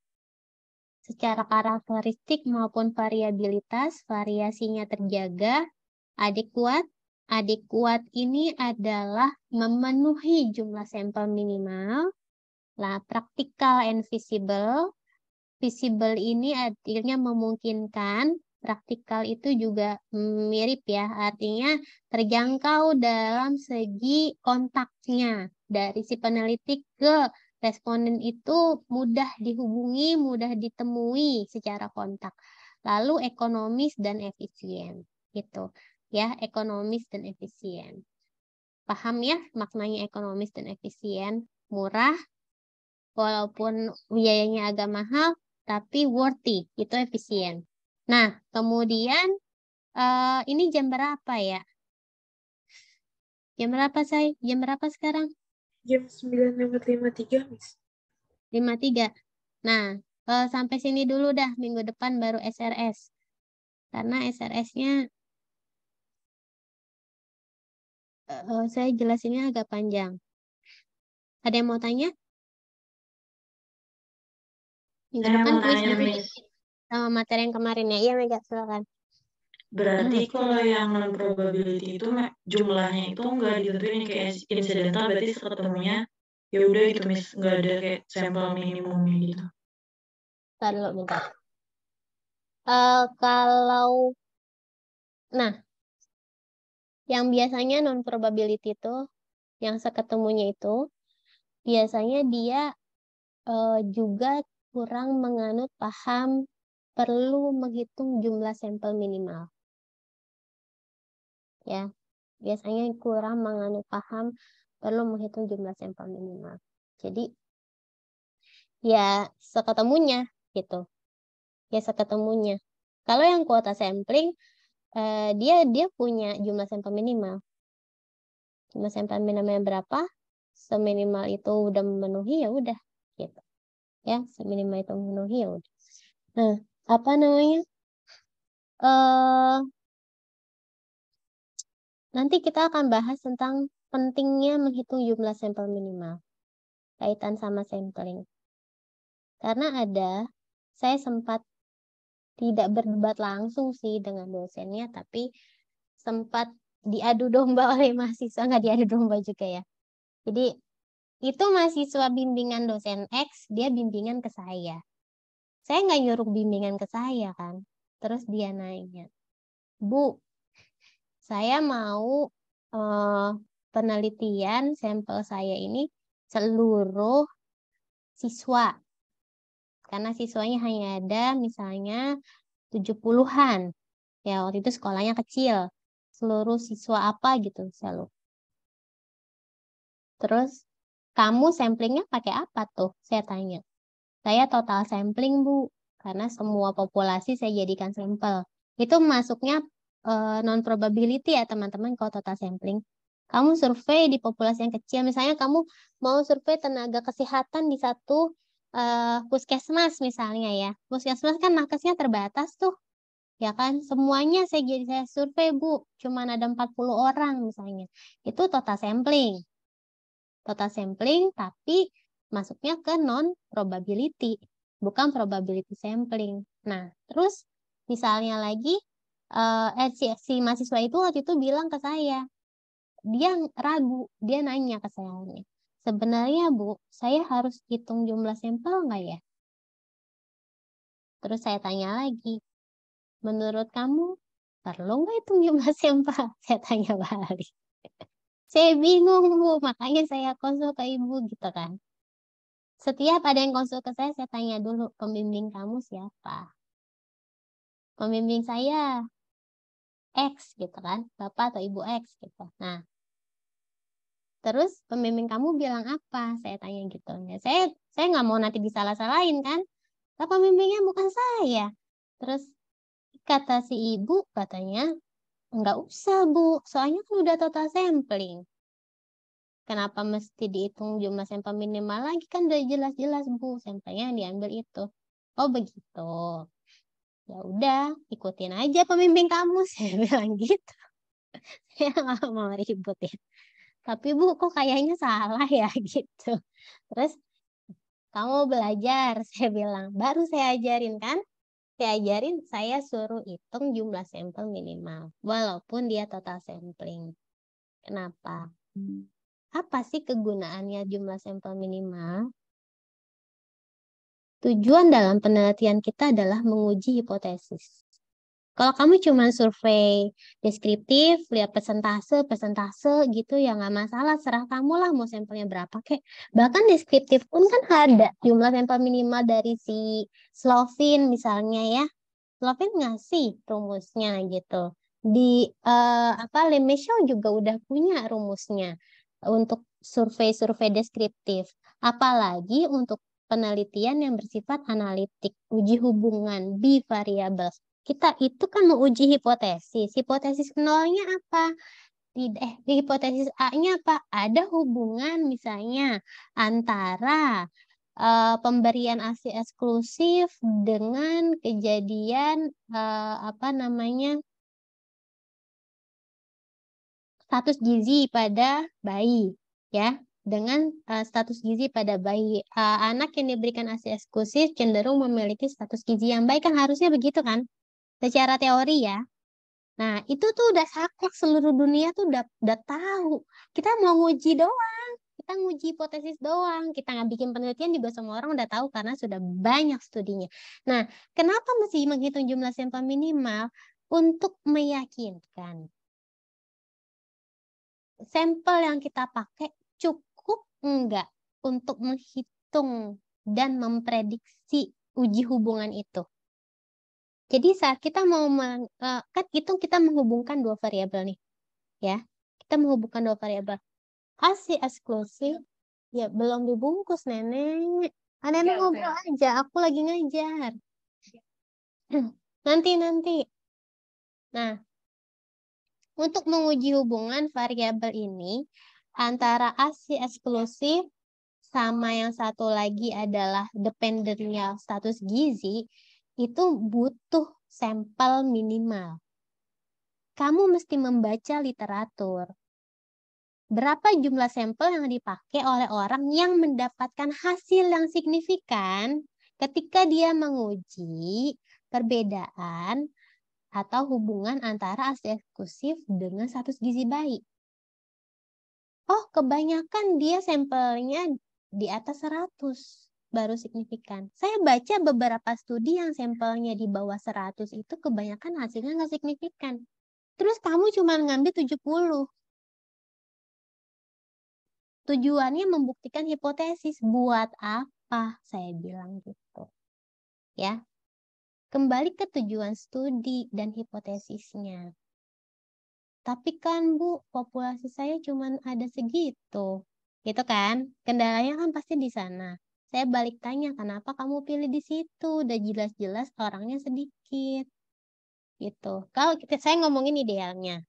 secara karakteristik maupun variabilitas, variasinya terjaga, adekuat. Adekuat ini adalah memenuhi jumlah sampel minimal. lah praktikal and visible visible ini artinya memungkinkan, praktikal itu juga hmm, mirip ya, artinya terjangkau dalam segi kontaknya dari si peneliti ke responden itu mudah dihubungi, mudah ditemui secara kontak. Lalu ekonomis dan efisien gitu ya, ekonomis dan efisien. Paham ya maknanya ekonomis dan efisien? Murah, walaupun biayanya agak mahal, tapi worthy itu efisien. Nah, kemudian uh, ini jam berapa ya? Jam berapa saya? Jam berapa sekarang? Jam sembilan lima 9.53, Miss. tiga. Nah, uh, sampai sini dulu dah. Minggu depan
baru SRS. Karena SRS-nya uh, eh, saya jelasinnya agak panjang. Ada yang mau tanya? Minggu Saya depan kuis sama materi yang kemarin ya. Iya, Mega, silakan.
Berarti hmm. kalau yang non probability itu
jumlahnya itu enggak ditentuin kayak incidental berarti ketemunya ya udah gitu mis
enggak ada kayak sampel minimumnya gitu.
Bentar dulu bentar. Uh, kalau nah yang
biasanya non probability itu yang seketemunya itu biasanya
dia uh, juga kurang menganut paham perlu menghitung jumlah sampel minimal. Ya,
biasanya kurang menganut paham perlu menghitung jumlah sampel minimal. Jadi ya seketemunya gitu. Ya seketemunya. Kalau yang kuota sampling eh, dia dia punya jumlah sampel minimal. Jumlah sampel minimalnya berapa? Seminimal itu udah memenuhi
ya udah gitu ya seminimal itu memenuhi ya udah nah apa namanya uh, nanti kita akan bahas tentang pentingnya menghitung jumlah sampel minimal kaitan
sama sampling karena ada saya sempat tidak berdebat langsung sih dengan dosennya tapi sempat diadu domba oleh mahasiswa nggak diadu domba juga ya jadi itu mahasiswa bimbingan dosen X dia bimbingan ke saya saya nggak nyuruh bimbingan ke saya kan terus dia nanya bu saya mau eh, penelitian sampel saya ini seluruh siswa karena siswanya hanya ada misalnya
70-an ya waktu itu sekolahnya kecil seluruh siswa apa gitu selalu terus kamu samplingnya
pakai apa tuh? Saya tanya. Saya total sampling, Bu. Karena semua populasi saya jadikan sampel. Itu masuknya uh, eh, non probability ya, teman-teman kalau total sampling. Kamu survei di populasi yang kecil, misalnya kamu mau survei tenaga kesehatan di satu uh, puskesmas misalnya ya. Puskesmas kan nakesnya terbatas tuh. Ya kan, semuanya saya jadi saya survei, Bu. cuma ada 40 orang misalnya. Itu total sampling total sampling tapi masuknya ke non probability bukan probability sampling. Nah, terus misalnya lagi uh, eh, si, si mahasiswa itu waktu itu bilang ke saya,
dia ragu, dia nanya ke saya, sebenarnya Bu, saya harus hitung jumlah sampel nggak ya? Terus saya tanya lagi, menurut kamu perlu nggak hitung jumlah sampel? Saya tanya
balik. Saya bingung Bu, makanya saya konsul ke Ibu gitu kan. Setiap ada yang konsul ke saya, saya tanya dulu pembimbing kamu siapa? Pembimbing saya X gitu kan, Bapak atau Ibu X gitu. Nah, terus pembimbing kamu bilang apa? Saya tanya gitu. Ya, saya saya nggak mau nanti disalah-salahin kan. tapi pembimbingnya bukan saya. Terus kata si ibu katanya Enggak usah, Bu. Soalnya kan udah total sampling. Kenapa mesti dihitung jumlah sampel minimal lagi? Kan udah jelas-jelas, Bu. Sampelnya yang diambil itu. Oh, begitu. Ya udah, ikutin aja pemimpin kamu. Saya bilang gitu. Saya nggak mau ributin. Tapi Bu, kok kayaknya salah ya gitu. Terus, kamu belajar. Saya bilang, baru saya ajarin kan diajarin saya suruh hitung jumlah sampel minimal, walaupun dia total sampling. Kenapa? Hmm. Apa sih kegunaannya jumlah sampel minimal?
Tujuan dalam penelitian kita adalah menguji
hipotesis. Kalau kamu cuma survei deskriptif, lihat persentase, persentase gitu ya nggak masalah, serah kamu lah mau sampelnya berapa kek. Bahkan deskriptif pun kan ada jumlah sampel minimal dari si Slovin misalnya ya. Slovin ngasih rumusnya gitu. Di uh, apa Lemeshow juga udah punya rumusnya untuk survei-survei deskriptif. Apalagi untuk penelitian yang bersifat analitik, uji hubungan bivariables kita itu kan uji hipotesis. Hipotesis nolnya apa? Tidak, eh, hipotesis A-nya apa? Ada hubungan misalnya antara uh, pemberian ASI eksklusif dengan kejadian
uh, apa namanya status gizi pada bayi, ya dengan uh, status gizi pada
bayi. Uh, anak yang diberikan ASI eksklusif cenderung memiliki status gizi yang baik kan harusnya begitu kan? secara teori ya. Nah, itu tuh udah saklek seluruh dunia tuh udah, udah tahu. Kita mau nguji doang, kita nguji hipotesis doang, kita nggak bikin penelitian juga semua orang udah tahu karena sudah banyak studinya. Nah, kenapa mesti menghitung jumlah sampel minimal? Untuk meyakinkan sampel yang kita pakai cukup enggak untuk menghitung dan memprediksi uji hubungan itu. Jadi saat kita mau meng, eh, kan itu kita menghubungkan dua variabel nih, ya. Kita menghubungkan dua variabel. ASI eksklusif ya belum dibungkus
nenek. Ah, nenek ya, ngobrol aja, aku lagi ngajar. Nanti nanti. Nah, untuk menguji hubungan
variabel ini antara ASI eksklusif sama yang satu lagi adalah dependennya status gizi itu butuh sampel minimal. Kamu mesti membaca literatur. Berapa jumlah sampel yang dipakai oleh orang yang mendapatkan hasil yang signifikan ketika dia menguji perbedaan atau hubungan antara ASI eksklusif dengan status gizi baik. Oh, kebanyakan dia sampelnya di atas 100 baru signifikan. Saya baca beberapa studi yang sampelnya di bawah 100
itu kebanyakan hasilnya nggak signifikan. Terus kamu cuma ngambil 70. Tujuannya membuktikan hipotesis. Buat apa? Saya bilang gitu. Ya. Kembali ke tujuan studi dan hipotesisnya. Tapi kan Bu,
populasi saya cuma ada segitu. Gitu kan? Kendalanya kan pasti di sana. Saya balik tanya, kenapa kamu pilih di situ? Udah jelas-jelas orangnya sedikit. Gitu. Kalau kita saya ngomongin idealnya.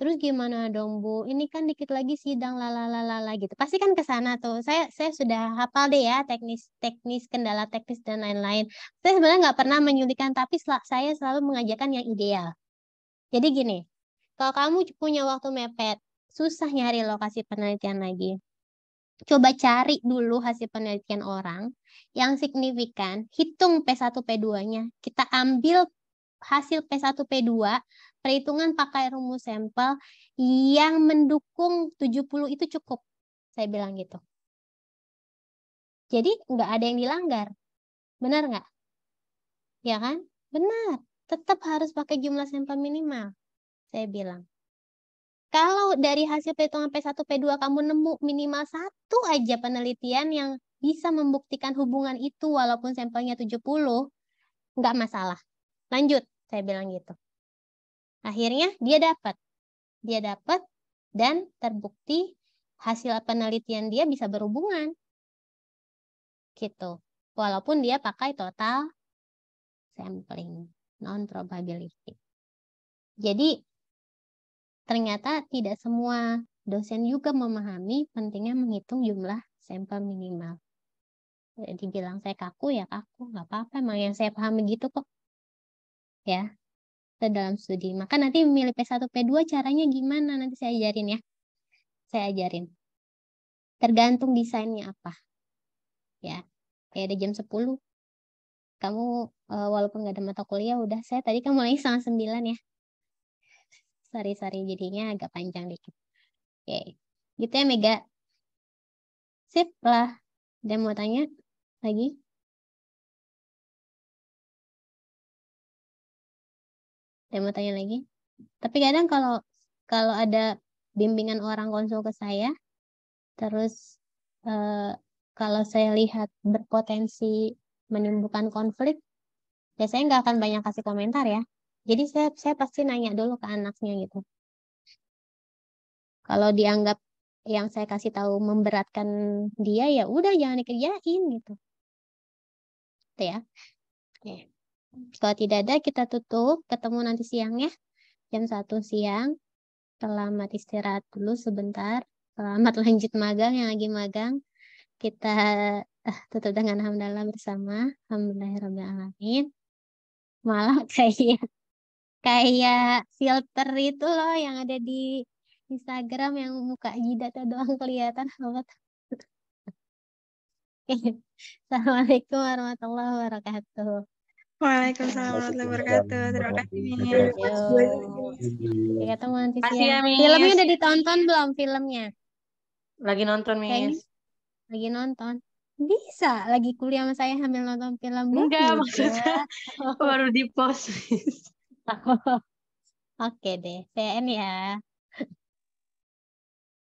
Terus gimana dong Bu? Ini kan dikit lagi sidang lalalalala gitu. Pasti kan ke sana tuh. Saya saya sudah hafal deh ya teknis teknis kendala teknis dan lain-lain. Saya sebenarnya nggak pernah menyulitkan tapi saya selalu mengajarkan yang ideal. Jadi gini, kalau kamu punya waktu mepet, susah nyari lokasi penelitian lagi coba cari dulu hasil penelitian orang yang signifikan, hitung P1 P2-nya. Kita ambil hasil P1 P2 perhitungan pakai rumus sampel
yang mendukung 70 itu cukup. Saya bilang gitu. Jadi nggak ada yang dilanggar. Benar nggak? Ya kan?
Benar. Tetap harus pakai jumlah sampel minimal. Saya bilang. Kalau dari hasil perhitungan P1, P2 kamu nemu minimal satu aja penelitian yang bisa membuktikan hubungan itu walaupun sampelnya 70, nggak masalah. Lanjut, saya bilang gitu. Akhirnya dia dapat. Dia dapat dan terbukti hasil penelitian dia bisa berhubungan.
Gitu. Walaupun dia pakai total sampling, non probability. Jadi Ternyata
tidak semua dosen juga memahami pentingnya menghitung jumlah sampel minimal. Dibilang saya kaku ya kaku, nggak apa-apa, emang yang saya pahami gitu kok. Ya, ke dalam studi. Maka nanti memilih P1, P2 caranya gimana nanti saya
ajarin ya. Saya ajarin.
Tergantung desainnya apa. Ya, kayak ada jam 10. Kamu eh, walaupun nggak ada mata kuliah, udah saya tadi kan mulai setengah sembilan ya. Sorry-sorry, jadinya agak panjang
dikit. Oke, gitu ya Mega. Sip lah. Dan mau tanya lagi? Dan mau tanya lagi? Tapi kadang kalau kalau ada
bimbingan orang konsul ke saya, terus eh, kalau
saya lihat berpotensi menimbulkan konflik, ya saya nggak akan banyak kasih komentar ya. Jadi saya saya pasti nanya dulu ke anaknya gitu. Kalau dianggap yang saya kasih tahu memberatkan dia ya udah jangan dikerjain gitu. Itu ya. Oke. Kalau tidak ada kita tutup, ketemu nanti siang ya. Jam satu siang. Selamat istirahat dulu sebentar. Selamat lanjut magang yang lagi magang. Kita eh, tutup dengan hamdalah bersama. alamin. Malah saya kayak filter itu loh yang ada di Instagram yang muka jidatnya doang kelihatan apa Assalamualaikum warahmatullahi wabarakatuh. Waalaikumsalam warahmatullahi
wabarakatuh. Terima kasih Mimi.
Ya
teman ya, Filmnya udah ditonton belum filmnya?
Lagi nonton Miss.
Lagi nonton. Bisa, lagi kuliah sama saya sambil nonton film. Enggak, maksudnya ya. baru di post.
Oke deh, PN ya.